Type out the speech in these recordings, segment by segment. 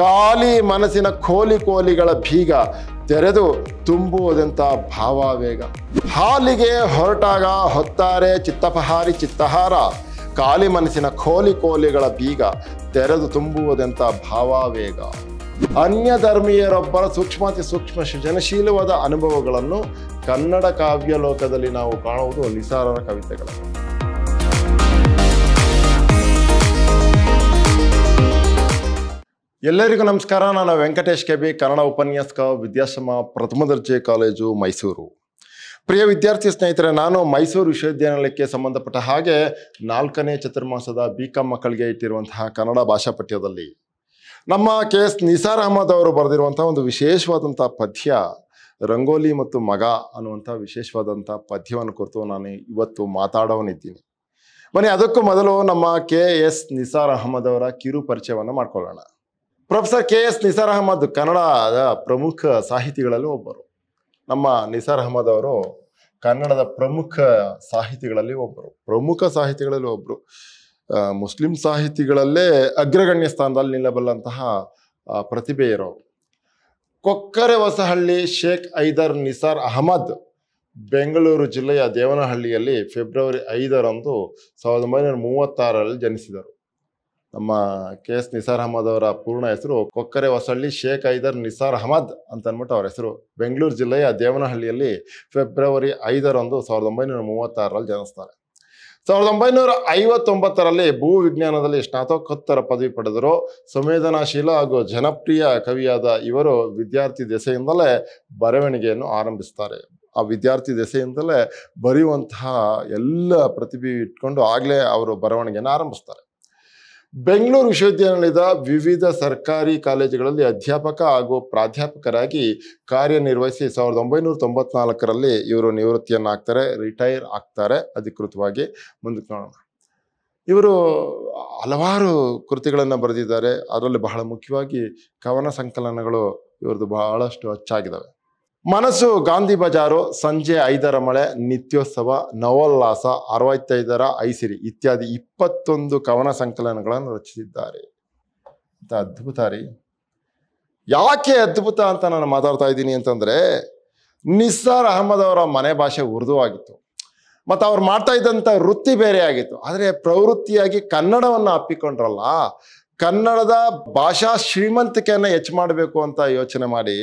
ಖಾಲಿ ಮನಸ್ಸಿನ ಕೋಲಿ ಕೋಲಿಗಳ ಬೀಗ ತೆರೆದು ತುಂಬುವುದಂಥ ಭಾವಾವೇಗ ಹಾಲಿಗೆ ಹೊರಟಾಗ ಹೊತ್ತಾರೆ ಚಿತ್ತಪಹಾರಿ ಚಿತ್ತಹಾರ ಖಾಲಿ ಮನಸ್ಸಿನ ಕೋಲಿ ಕೋಲಿಗಳ ಬೀಗ ತೆರೆದು ತುಂಬುವುದಂಥ ಭಾವಾವೇಗ ಅನ್ಯ ಧರ್ಮೀಯರೊಬ್ಬರ ಸೂಕ್ಷ್ಮಾತಿ ಸೂಕ್ಷ್ಮ ಸೃಜನಶೀಲವಾದ ಅನುಭವಗಳನ್ನು ಕನ್ನಡ ಕಾವ್ಯ ಲೋಕದಲ್ಲಿ ನಾವು ಕಾಣುವುದು ನಿಸಾರರ ಕವಿತೆಗಳನ್ನು ಎಲ್ಲರಿಗೂ ನಮಸ್ಕಾರ ನಾನು ವೆಂಕಟೇಶ್ ಕೆಬಿ ಕನ್ನಡ ಉಪನ್ಯಾಸಕ ವಿದ್ಯಾಶ್ರಮ ಪ್ರಥಮ ದರ್ಜೆ ಕಾಲೇಜು ಮೈಸೂರು ಪ್ರಿಯ ವಿದ್ಯಾರ್ಥಿ ಸ್ನೇಹಿತರೆ ನಾನು ಮೈಸೂರು ವಿಶ್ವವಿದ್ಯಾನಿಲಯಕ್ಕೆ ಸಂಬಂಧಪಟ್ಟ ಹಾಗೆ ನಾಲ್ಕನೇ ಚತುರ್ಮಾಸದ ಬಿ ಕಾಂ ಮಕ್ಕಳಿಗೆ ಇಟ್ಟಿರುವಂತಹ ಕನ್ನಡ ಭಾಷಾ ಪಠ್ಯದಲ್ಲಿ ನಮ್ಮ ಕೆ ಎಸ್ ನಿಸಾರ್ ಅಹಮದ್ ಅವರು ಬರೆದಿರುವಂಥ ಒಂದು ವಿಶೇಷವಾದಂಥ ಪದ್ಯ ರಂಗೋಲಿ ಮತ್ತು ಮಗ ಅನ್ನುವಂಥ ವಿಶೇಷವಾದಂಥ ಪದ್ಯವನ್ನು ಕುರಿತು ನಾನು ಇವತ್ತು ಮಾತಾಡೋನಿದ್ದೀನಿ ಬನ್ನಿ ಅದಕ್ಕೂ ಮೊದಲು ನಮ್ಮ ಕೆ ಎಸ್ ನಿಸಾರ್ ಅಹಮದ್ ಅವರ ಕಿರು ಪರಿಚಯವನ್ನು ಮಾಡ್ಕೊಳ್ಳೋಣ professor K S Nisar Ahmed ಕನ್ನಡದ ಪ್ರಮುಖ ಸಾಹಿತಿಗಳಲ್ಲಿ ಒಬ್ಬರು ನಮ್ಮ ನಿಸಾರ್ ಅಹಮದ್ ಅವರು ಕನ್ನಡದ ಪ್ರಮುಖ ಸಾಹಿತಿಗಳಲ್ಲಿ ಒಬ್ಬರು ಪ್ರಮುಖ ಸಾಹಿತಿಗಳಲ್ಲಿ ಒಬ್ಬರು ಮುಸ್ಲಿಂ ಸಾಹಿತಿಗಳಲ್ಲೇ ಅಗ್ರಗಣ್ಯ ಸ್ಥಾನದಲ್ಲಿ ನಿಲ್ಲಬಲ್ಲಂತಹ ಪ್ರತಿಭೆ ಇರೋ ಕೊಕ್ಕರೆ ಹೊಸಹಳ್ಳಿ ಶೇಖ್ ಐದರ್ ನಿಸಾರ್ ಅಹಮದ್ ಬೆಂಗಳೂರು ಜಿಲ್ಲೆಯ ದೇವನಹಳ್ಳಿಯಲ್ಲಿ ಫೆಬ್ರವರಿ ಐದರಂದು ಸಾವಿರದ ಒಂಬೈನೂರ ಮೂವತ್ತಾರರಲ್ಲಿ ಜನಿಸಿದರು ನಮ್ಮ ಕೆ ಎಸ್ ನಿಸಾರ್ ಅಹಮದ್ ಅವರ ಪೂರ್ಣ ಹೆಸರು ಕೊಕ್ಕರೆ ಹೊಸಳ್ಳಿ ಶೇಖ್ ಐದರ್ ನಿಸಾರ್ ಅಹಮದ್ ಅಂತ ಅಂದ್ಬಿಟ್ಟು ಅವರ ಹೆಸರು ಬೆಂಗಳೂರು ಜಿಲ್ಲೆಯ ದೇವನಹಳ್ಳಿಯಲ್ಲಿ ಫೆಬ್ರವರಿ ಐದರಂದು ಸಾವಿರದ ಒಂಬೈನೂರ ಮೂವತ್ತಾರರಲ್ಲಿ ಜನಿಸ್ತಾರೆ ಸಾವಿರದ ಒಂಬೈನೂರ ಐವತ್ತೊಂಬತ್ತರಲ್ಲಿ ಭೂ ವಿಜ್ಞಾನದಲ್ಲಿ ಸ್ನಾತಕೋತ್ತರ ಪದವಿ ಪಡೆದರು ಸಂವೇದನಾಶೀಲ ಹಾಗೂ ಜನಪ್ರಿಯ ಕವಿಯಾದ ಇವರು ವಿದ್ಯಾರ್ಥಿ ದೆಸೆಯಿಂದಲೇ ಬರವಣಿಗೆಯನ್ನು ಆರಂಭಿಸ್ತಾರೆ ಆ ವಿದ್ಯಾರ್ಥಿ ದೆಸೆಯಿಂದಲೇ ಬರೆಯುವಂತಹ ಎಲ್ಲ ಪ್ರತಿಭೆ ಇಟ್ಕೊಂಡು ಆಗಲೇ ಅವರು ಬರವಣಿಗೆಯನ್ನು ಆರಂಭಿಸ್ತಾರೆ ಬೆಂಗಳೂರು ವಿಶ್ವವಿದ್ಯಾನಿಲಯದ ವಿವಿಧ ಸರ್ಕಾರಿ ಕಾಲೇಜುಗಳಲ್ಲಿ ಅಧ್ಯಾಪಕ ಹಾಗೂ ಪ್ರಾಧ್ಯಾಪಕರಾಗಿ ಕಾರ್ಯನಿರ್ವಹಿಸಿ ಸಾವಿರದ ಒಂಬೈನೂರ ತೊಂಬತ್ನಾಲ್ಕರಲ್ಲಿ ಇವರು ನಿವೃತ್ತಿಯನ್ನು ಆಗ್ತಾರೆ ರಿಟೈರ್ ಆಗ್ತಾರೆ ಅಧಿಕೃತವಾಗಿ ಮುಂದಕ್ಕೆ ನೋಡೋಣ ಇವರು ಹಲವಾರು ಕೃತಿಗಳನ್ನು ಬರೆದಿದ್ದಾರೆ ಅದರಲ್ಲಿ ಬಹಳ ಮುಖ್ಯವಾಗಿ ಕವನ ಸಂಕಲನಗಳು ಇವ್ರದ್ದು ಬಹಳಷ್ಟು ಅಚ್ಚಾಗಿದ್ದಾವೆ ಮನಸ್ಸು ಗಾಂಧಿ ಬಜಾರು ಸಂಜೆ ಐದರ ಮಳೆ ನಿತ್ಯೋತ್ಸವ ನವೋಲ್ಲಾಸ ಅರವತ್ತೈದರ ಐಸಿರಿ ಇತ್ಯಾದಿ ಇಪ್ಪತ್ತೊಂದು ಕವನ ಸಂಕಲನಗಳನ್ನು ರಚಿಸಿದ್ದಾರೆ ಅಂತ ಅದ್ಭುತ ರೀ ಯಾಕೆ ಅದ್ಭುತ ಅಂತ ನಾನು ಮಾತಾಡ್ತಾ ಇದ್ದೀನಿ ಅಂತಂದರೆ ನಿಸ್ಸಾರ್ ಅಹಮದ್ ಅವರ ಮನೆ ಭಾಷೆ ಉರ್ದು ಆಗಿತ್ತು ಮತ್ತು ಅವ್ರು ಮಾಡ್ತಾ ಇದ್ದಂಥ ವೃತ್ತಿ ಬೇರೆ ಆಗಿತ್ತು ಆದರೆ ಪ್ರವೃತ್ತಿಯಾಗಿ ಕನ್ನಡವನ್ನು ಅಪ್ಪಿಕೊಂಡ್ರಲ್ಲ ಕನ್ನಡದ ಭಾಷಾ ಶ್ರೀಮಂತಿಕೆಯನ್ನು ಹೆಚ್ಚು ಮಾಡಬೇಕು ಅಂತ ಯೋಚನೆ ಮಾಡಿ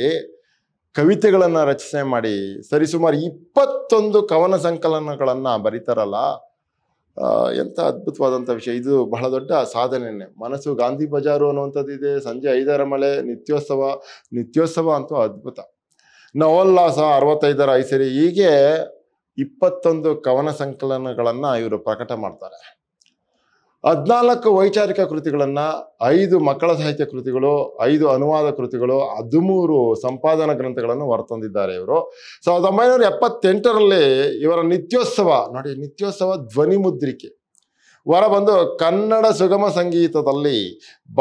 ಕವಿತೆಗಳನ್ನು ರಚನೆ ಮಾಡಿ ಸರಿಸುಮಾರು ಇಪ್ಪತ್ತೊಂದು ಕವನ ಸಂಕಲನಗಳನ್ನು ಬರೀತಾರಲ್ಲ ಎಂಥ ಅದ್ಭುತವಾದಂಥ ವಿಷಯ ಇದು ಬಹಳ ದೊಡ್ಡ ಸಾಧನೆಯೇ ಮನಸ್ಸು ಗಾಂಧಿ ಬಜಾರು ಅನ್ನುವಂಥದ್ದು ಇದೆ ಸಂಜೆ ಐದರ ಮಳೆ ನಿತ್ಯೋತ್ಸವ ನಿತ್ಯೋತ್ಸವ ಅಂತೂ ಅದ್ಭುತ ನವೋಲ್ಲಾಸ ಅರವತ್ತೈದರ ಐಸರಿ ಹೀಗೆ ಇಪ್ಪತ್ತೊಂದು ಕವನ ಸಂಕಲನಗಳನ್ನು ಇವರು ಪ್ರಕಟ ಮಾಡ್ತಾರೆ ಹದಿನಾಲ್ಕು ವೈಚಾರಿಕ ಕೃತಿಗಳನ್ನು ಐದು ಮಕ್ಕಳ ಸಾಹಿತ್ಯ ಕೃತಿಗಳು ಐದು ಅನುವಾದ ಕೃತಿಗಳು ಹದಿಮೂರು ಸಂಪಾದನಾ ಗ್ರಂಥಗಳನ್ನು ಹೊರತಂದಿದ್ದಾರೆ ಇವರು ಸಾವಿರದ ಒಂಬೈನೂರ ಎಪ್ಪತ್ತೆಂಟರಲ್ಲಿ ಇವರ ನಿತ್ಯೋತ್ಸವ ನೋಡಿ ನಿತ್ಯೋತ್ಸವ ಧ್ವನಿ ಮುದ್ರಿಕೆ ಬಂದು ಕನ್ನಡ ಸುಗಮ ಸಂಗೀತದಲ್ಲಿ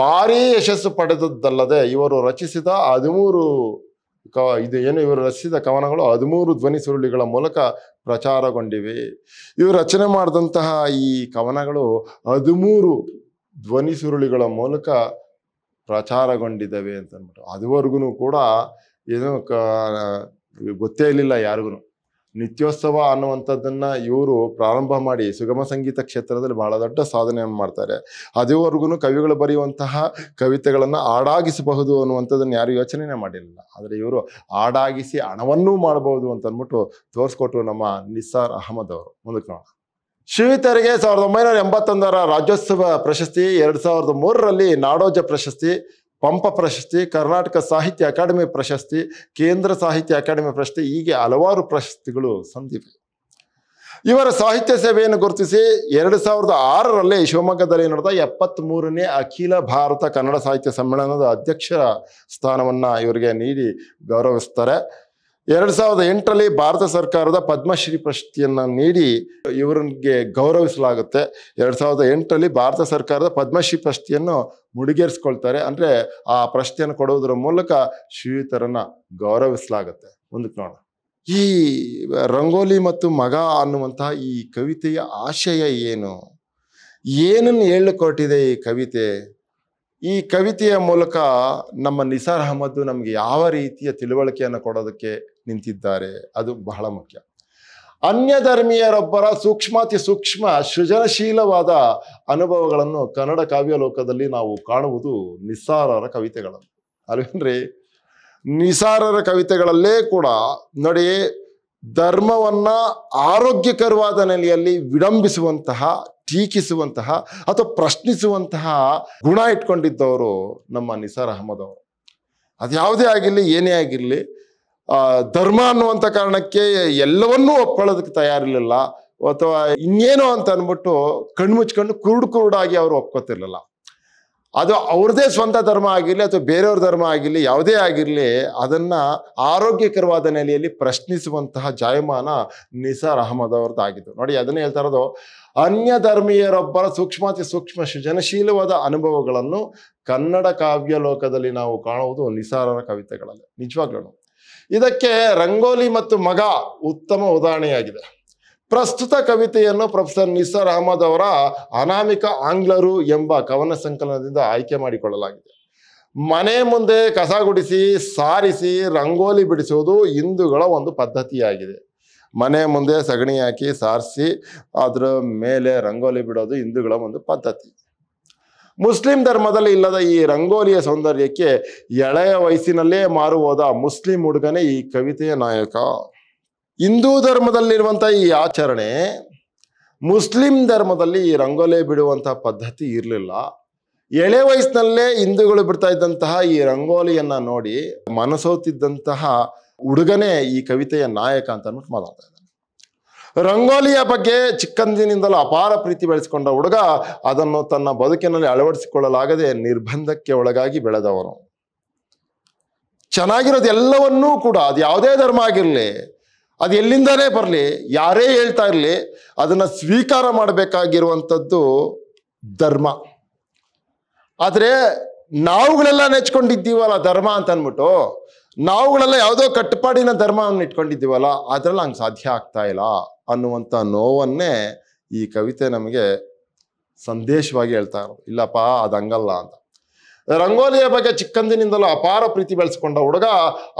ಭಾರೀ ಯಶಸ್ಸು ಪಡೆದದ್ದಲ್ಲದೆ ಇವರು ರಚಿಸಿದ ಹದಿಮೂರು ಕ ಇದು ಏನು ಇವರು ರಚಿಸಿದ ಕವನಗಳು ಹದಿಮೂರು ಧ್ವನಿ ಸುರುಳಿಗಳ ಮೂಲಕ ಪ್ರಚಾರಗೊಂಡಿವೆ ಇವರು ರಚನೆ ಮಾಡಿದಂತಹ ಈ ಕವನಗಳು ಹದಿಮೂರು ಧ್ವನಿ ಸುರುಳಿಗಳ ಮೂಲಕ ಪ್ರಚಾರಗೊಂಡಿದ್ದಾವೆ ಅಂತ ಅಂದ್ಬಿಟ್ಟು ಅದುವರೆಗೂ ಕೂಡ ಏನು ಗೊತ್ತೇ ಇರಲಿಲ್ಲ ಯಾರಿಗೂ ನಿತ್ಯೋತ್ಸವ ಅನ್ನುವಂಥದ್ದನ್ನು ಇವರು ಪ್ರಾರಂಭ ಮಾಡಿ ಸುಗಮ ಸಂಗೀತ ಕ್ಷೇತ್ರದಲ್ಲಿ ಬಹಳ ದೊಡ್ಡ ಸಾಧನೆಯನ್ನು ಮಾಡ್ತಾರೆ ಅದುವರೆಗೂ ಕವಿಗಳು ಬರೆಯುವಂತಹ ಕವಿತೆಗಳನ್ನು ಆಡಾಗಿಸಬಹುದು ಅನ್ನುವಂಥದ್ದನ್ನು ಯಾರು ಯೋಚನೆನೇ ಮಾಡಿರಲಿಲ್ಲ ಆದರೆ ಇವರು ಆಡಾಗಿಸಿ ಹಣವನ್ನೂ ಮಾಡಬಹುದು ಅಂತ ಅಂದ್ಬಿಟ್ಟು ತೋರಿಸ್ಕೊಟ್ರು ನಮ್ಮ ನಿಸ್ಸಾರ್ ಅಹಮದ್ ಅವರು ಮುಂದಕ್ಕೆ ನೋಡೋಣ ಶಿವಿತರಿಗೆ ಸಾವಿರದ ಒಂಬೈನೂರ ಎಂಬತ್ತೊಂದರ ರಾಜ್ಯೋತ್ಸವ ಪ್ರಶಸ್ತಿ ಎರಡು ಸಾವಿರದ ಮೂರರಲ್ಲಿ ನಾಡೋಜ ಪ್ರಶಸ್ತಿ ಪಂಪ ಪ್ರಶಸ್ತಿ ಕರ್ನಾಟಕ ಸಾಹಿತ್ಯ ಅಕಾಡೆಮಿ ಪ್ರಶಸ್ತಿ ಕೇಂದ್ರ ಸಾಹಿತ್ಯ ಅಕಾಡೆಮಿ ಪ್ರಶಸ್ತಿ ಹೀಗೆ ಹಲವಾರು ಪ್ರಶಸ್ತಿಗಳು ಸಂದಿವೆ ಇವರ ಸಾಹಿತ್ಯ ಸೇವೆಯನ್ನು ಗುರುತಿಸಿ ಎರಡು ಸಾವಿರದ ಆರರಲ್ಲಿ ಶಿವಮೊಗ್ಗದಲ್ಲಿ ನಡೆದ ಎಪ್ಪತ್ತ್ ಮೂರನೇ ಅಖಿಲ ಭಾರತ ಕನ್ನಡ ಸಾಹಿತ್ಯ ಸಮ್ಮೇಳನದ ಅಧ್ಯಕ್ಷರ ಸ್ಥಾನವನ್ನು ಇವರಿಗೆ ನೀಡಿ ಗೌರವಿಸ್ತಾರೆ ಎರಡು ಸಾವಿರದ ಎಂಟರಲ್ಲಿ ಭಾರತ ಸರ್ಕಾರದ ಪದ್ಮಶ್ರೀ ಪ್ರಶಸ್ತಿಯನ್ನು ನೀಡಿ ಇವರಿಗೆ ಗೌರವಿಸಲಾಗುತ್ತೆ ಎರಡು ಸಾವಿರದ ಎಂಟರಲ್ಲಿ ಭಾರತ ಸರ್ಕಾರದ ಪದ್ಮಶ್ರೀ ಪ್ರಶಸ್ತಿಯನ್ನು ಮುಡಿಗೇರಿಸ್ಕೊಳ್ತಾರೆ ಅಂದರೆ ಆ ಪ್ರಶಸ್ತಿಯನ್ನು ಕೊಡುವುದರ ಮೂಲಕ ಶ್ರೀಯುತರನ್ನು ಗೌರವಿಸಲಾಗುತ್ತೆ ಮುಂದಕ್ಕೆ ನೋಡೋಣ ಈ ರಂಗೋಲಿ ಮತ್ತು ಮಗ ಅನ್ನುವಂತಹ ಈ ಕವಿತೆಯ ಆಶಯ ಏನು ಏನನ್ನು ಹೇಳಿಕೊಟ್ಟಿದೆ ಈ ಕವಿತೆ ಈ ಕವಿತೆಯ ಮೂಲಕ ನಮ್ಮ ನಿಸಾರ್ ಅಹಮದ್ದು ನಮಗೆ ಯಾವ ರೀತಿಯ ತಿಳುವಳಿಕೆಯನ್ನು ಕೊಡೋದಕ್ಕೆ ನಿಂತಿದ್ದಾರೆ ಅದು ಬಹಳ ಮುಖ್ಯ ಅನ್ಯ ಧರ್ಮೀಯರೊಬ್ಬರ ಸೂಕ್ಷ್ಮಾತಿ ಸೂಕ್ಷ್ಮ ಸೃಜನಶೀಲವಾದ ಅನುಭವಗಳನ್ನು ಕನ್ನಡ ಕಾವ್ಯ ಲೋಕದಲ್ಲಿ ನಾವು ಕಾಣುವುದು ನಿಸಾರರ ಕವಿತೆಗಳನ್ನು ಅಲ್ವೇನ್ರಿ ನಿಸಾರರ ಕವಿತೆಗಳಲ್ಲೇ ಕೂಡ ನೋಡಿ ಧರ್ಮವನ್ನ ಆರೋಗ್ಯಕರವಾದ ನೆಲೆಯಲ್ಲಿ ವಿಡಂಬಿಸುವಂತಹ ಟೀಕಿಸುವಂತಹ ಅಥವಾ ಪ್ರಶ್ನಿಸುವಂತಹ ಗುಣ ಇಟ್ಕೊಂಡಿದ್ದವರು ನಮ್ಮ ನಿಸಾರ್ ಅಹಮದ್ ಅವರು ಅದು ಯಾವುದೇ ಆಗಿರಲಿ ಏನೇ ಆಗಿರಲಿ ಧರ್ಮ ಅನ್ನುವಂಥ ಕಾರಣಕ್ಕೆ ಎಲ್ಲವನ್ನೂ ಒಪ್ಕೊಳ್ಳೋದಕ್ಕೆ ತಯಾರಿರಲಿಲ್ಲ ಅಥವಾ ಇನ್ನೇನೋ ಅಂತ ಅಂದ್ಬಿಟ್ಟು ಕಣ್ಣು ಮುಚ್ಕೊಂಡು ಕುರುಡು ಕುರುಡಾಗಿ ಅವರು ಒಪ್ಕೋತಿರ್ಲಿಲ್ಲ ಅದು ಅವ್ರದೇ ಸ್ವಂತ ಧರ್ಮ ಆಗಿರಲಿ ಅಥವಾ ಬೇರೆಯವ್ರ ಧರ್ಮ ಆಗಿರಲಿ ಯಾವುದೇ ಆಗಿರಲಿ ಅದನ್ನು ಆರೋಗ್ಯಕರವಾದ ನೆಲೆಯಲ್ಲಿ ಪ್ರಶ್ನಿಸುವಂತಹ ಜಾಯಮಾನ ನಿಸಾರ್ ಅಹಮದ್ ಆಗಿದ್ದು ನೋಡಿ ಅದನ್ನೇ ಹೇಳ್ತಾ ಇರೋದು ಅನ್ಯ ಧರ್ಮೀಯರೊಬ್ಬರ ಸೂಕ್ಷ್ಮಾತಿ ಸೂಕ್ಷ್ಮ ಸೃಜನಶೀಲವಾದ ಅನುಭವಗಳನ್ನು ಕನ್ನಡ ಕಾವ್ಯ ಲೋಕದಲ್ಲಿ ನಾವು ಕಾಣುವುದು ನಿಸಾರರ ಕವಿತೆಗಳಲ್ಲಿ ನಿಜವಾಗ್ಲೂ ಇದಕ್ಕೆ ರಂಗೋಲಿ ಮತ್ತು ಮಗ ಉತ್ತಮ ಉದಾಹರಣೆಯಾಗಿದೆ ಪ್ರಸ್ತುತ ಕವಿತೆಯನ್ನು ಪ್ರೊಫೆಸರ್ ನಿಸಾರ್ ಅಹಮದ್ ಅವರ ಅನಾಮಿಕ ಆಂಗ್ಲರು ಎಂಬ ಕವನ ಸಂಕಲನದಿಂದ ಆಯ್ಕೆ ಮಾಡಿಕೊಳ್ಳಲಾಗಿದೆ ಮನೆ ಮುಂದೆ ಕಸ ಗುಡಿಸಿ ಸಾರಿಸಿ ರಂಗೋಲಿ ಬಿಡಿಸುವುದು ಹಿಂದೂಗಳ ಒಂದು ಪದ್ಧತಿಯಾಗಿದೆ ಮನೆ ಮುಂದೆ ಸಗಣಿ ಹಾಕಿ ಸಾರಿಸಿ ಅದರ ಮೇಲೆ ರಂಗೋಲಿ ಬಿಡೋದು ಹಿಂದೂಗಳ ಒಂದು ಪದ್ಧತಿ ಮುಸ್ಲಿಂ ಧರ್ಮದಲ್ಲಿ ಇಲ್ಲದ ಈ ರಂಗೋಲಿಯ ಸೌಂದರ್ಯಕ್ಕೆ ಎಳೆಯ ವಯಸ್ಸಿನಲ್ಲೇ ಹೋದ ಮುಸ್ಲಿಂ ಹುಡುಗನೇ ಈ ಕವಿತೆಯ ನಾಯಕ ಹಿಂದೂ ಧರ್ಮದಲ್ಲಿರುವಂಥ ಈ ಆಚರಣೆ ಮುಸ್ಲಿಂ ಧರ್ಮದಲ್ಲಿ ಈ ರಂಗೋಲಿ ಬಿಡುವಂಥ ಪದ್ಧತಿ ಇರಲಿಲ್ಲ ಎಳೆ ವಯಸ್ಸಿನಲ್ಲೇ ಹಿಂದೂಗಳು ಬಿಡ್ತಾ ಇದ್ದಂತಹ ಈ ರಂಗೋಲಿಯನ್ನು ನೋಡಿ ಮನಸೋತಿದ್ದಂತಹ ಹುಡುಗನೇ ಈ ಕವಿತೆಯ ನಾಯಕ ಅಂತ ಅನ್ಬಿಟ್ಟು ಮಾತಾಡ್ತಾರೆ ರಂಗೋಲಿಯ ಬಗ್ಗೆ ಚಿಕ್ಕಂದಿನಿಂದಲೂ ಅಪಾರ ಪ್ರೀತಿ ಬೆಳೆಸಿಕೊಂಡ ಹುಡುಗ ಅದನ್ನು ತನ್ನ ಬದುಕಿನಲ್ಲಿ ಅಳವಡಿಸಿಕೊಳ್ಳಲಾಗದೆ ನಿರ್ಬಂಧಕ್ಕೆ ಒಳಗಾಗಿ ಬೆಳೆದವನು ಚೆನ್ನಾಗಿರೋದೆಲ್ಲವನ್ನೂ ಎಲ್ಲವನ್ನೂ ಕೂಡ ಅದು ಯಾವುದೇ ಧರ್ಮ ಆಗಿರಲಿ ಅದು ಎಲ್ಲಿಂದನೇ ಬರಲಿ ಯಾರೇ ಹೇಳ್ತಾ ಇರಲಿ ಅದನ್ನು ಸ್ವೀಕಾರ ಮಾಡಬೇಕಾಗಿರುವಂಥದ್ದು ಧರ್ಮ ಆದರೆ ನಾವುಗಳೆಲ್ಲ ನೆಚ್ಕೊಂಡಿದ್ದೀವಲ್ಲ ಧರ್ಮ ಅಂತ ಅಂದ್ಬಿಟ್ಟು ನಾವುಗಳೆಲ್ಲ ಯಾವುದೋ ಕಟ್ಟುಪಾಡಿನ ಧರ್ಮವನ್ನು ಇಟ್ಕೊಂಡಿದ್ದೀವಲ್ಲ ಅದರಲ್ಲಿ ಹಂಗೆ ಸಾಧ್ಯ ಆಗ್ತಾ ಇಲ್ಲ ಅನ್ನುವಂಥ ನೋವನ್ನೇ ಈ ಕವಿತೆ ನಮಗೆ ಸಂದೇಶವಾಗಿ ಹೇಳ್ತಾ ಇರೋದು ಇಲ್ಲಪ್ಪ ಅದು ಹಂಗಲ್ಲ ಅಂತ ರಂಗೋಲಿಯ ಬಗ್ಗೆ ಚಿಕ್ಕಂದಿನಿಂದಲೂ ಅಪಾರ ಪ್ರೀತಿ ಬೆಳೆಸ್ಕೊಂಡ ಹುಡುಗ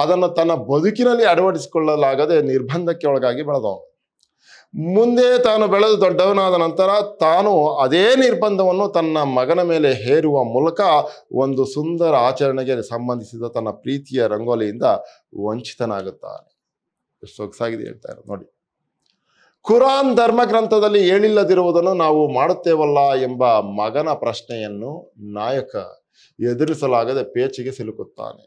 ಅದನ್ನು ತನ್ನ ಬದುಕಿನಲ್ಲಿ ಅಳವಡಿಸಿಕೊಳ್ಳಲಾಗದೆ ನಿರ್ಬಂಧಕ್ಕೆ ಒಳಗಾಗಿ ಬೆಳೆದವನು ಮುಂದೆ ತಾನು ಬೆಳೆದು ದೊಡ್ಡವನಾದ ನಂತರ ತಾನು ಅದೇ ನಿರ್ಬಂಧವನ್ನು ತನ್ನ ಮಗನ ಮೇಲೆ ಹೇರುವ ಮೂಲಕ ಒಂದು ಸುಂದರ ಆಚರಣೆಗೆ ಸಂಬಂಧಿಸಿದ ತನ್ನ ಪ್ರೀತಿಯ ರಂಗೋಲಿಯಿಂದ ವಂಚಿತನಾಗುತ್ತಾನೆ ಸೊಗಸಾಗಿದೆ ಹೇಳ್ತಾ ಇರೋದು ನೋಡಿ ಕುರಾನ್ ಧರ್ಮ ಗ್ರಂಥದಲ್ಲಿ ಹೇಳಿಲ್ಲದಿರುವುದನ್ನು ನಾವು ಮಾಡುತ್ತೇವಲ್ಲ ಎಂಬ ಮಗನ ಪ್ರಶ್ನೆಯನ್ನು ನಾಯಕ ಎದುರಿಸಲಾಗದೆ ಪೇಚಿಗೆ ಸಿಲುಕುತ್ತಾನೆ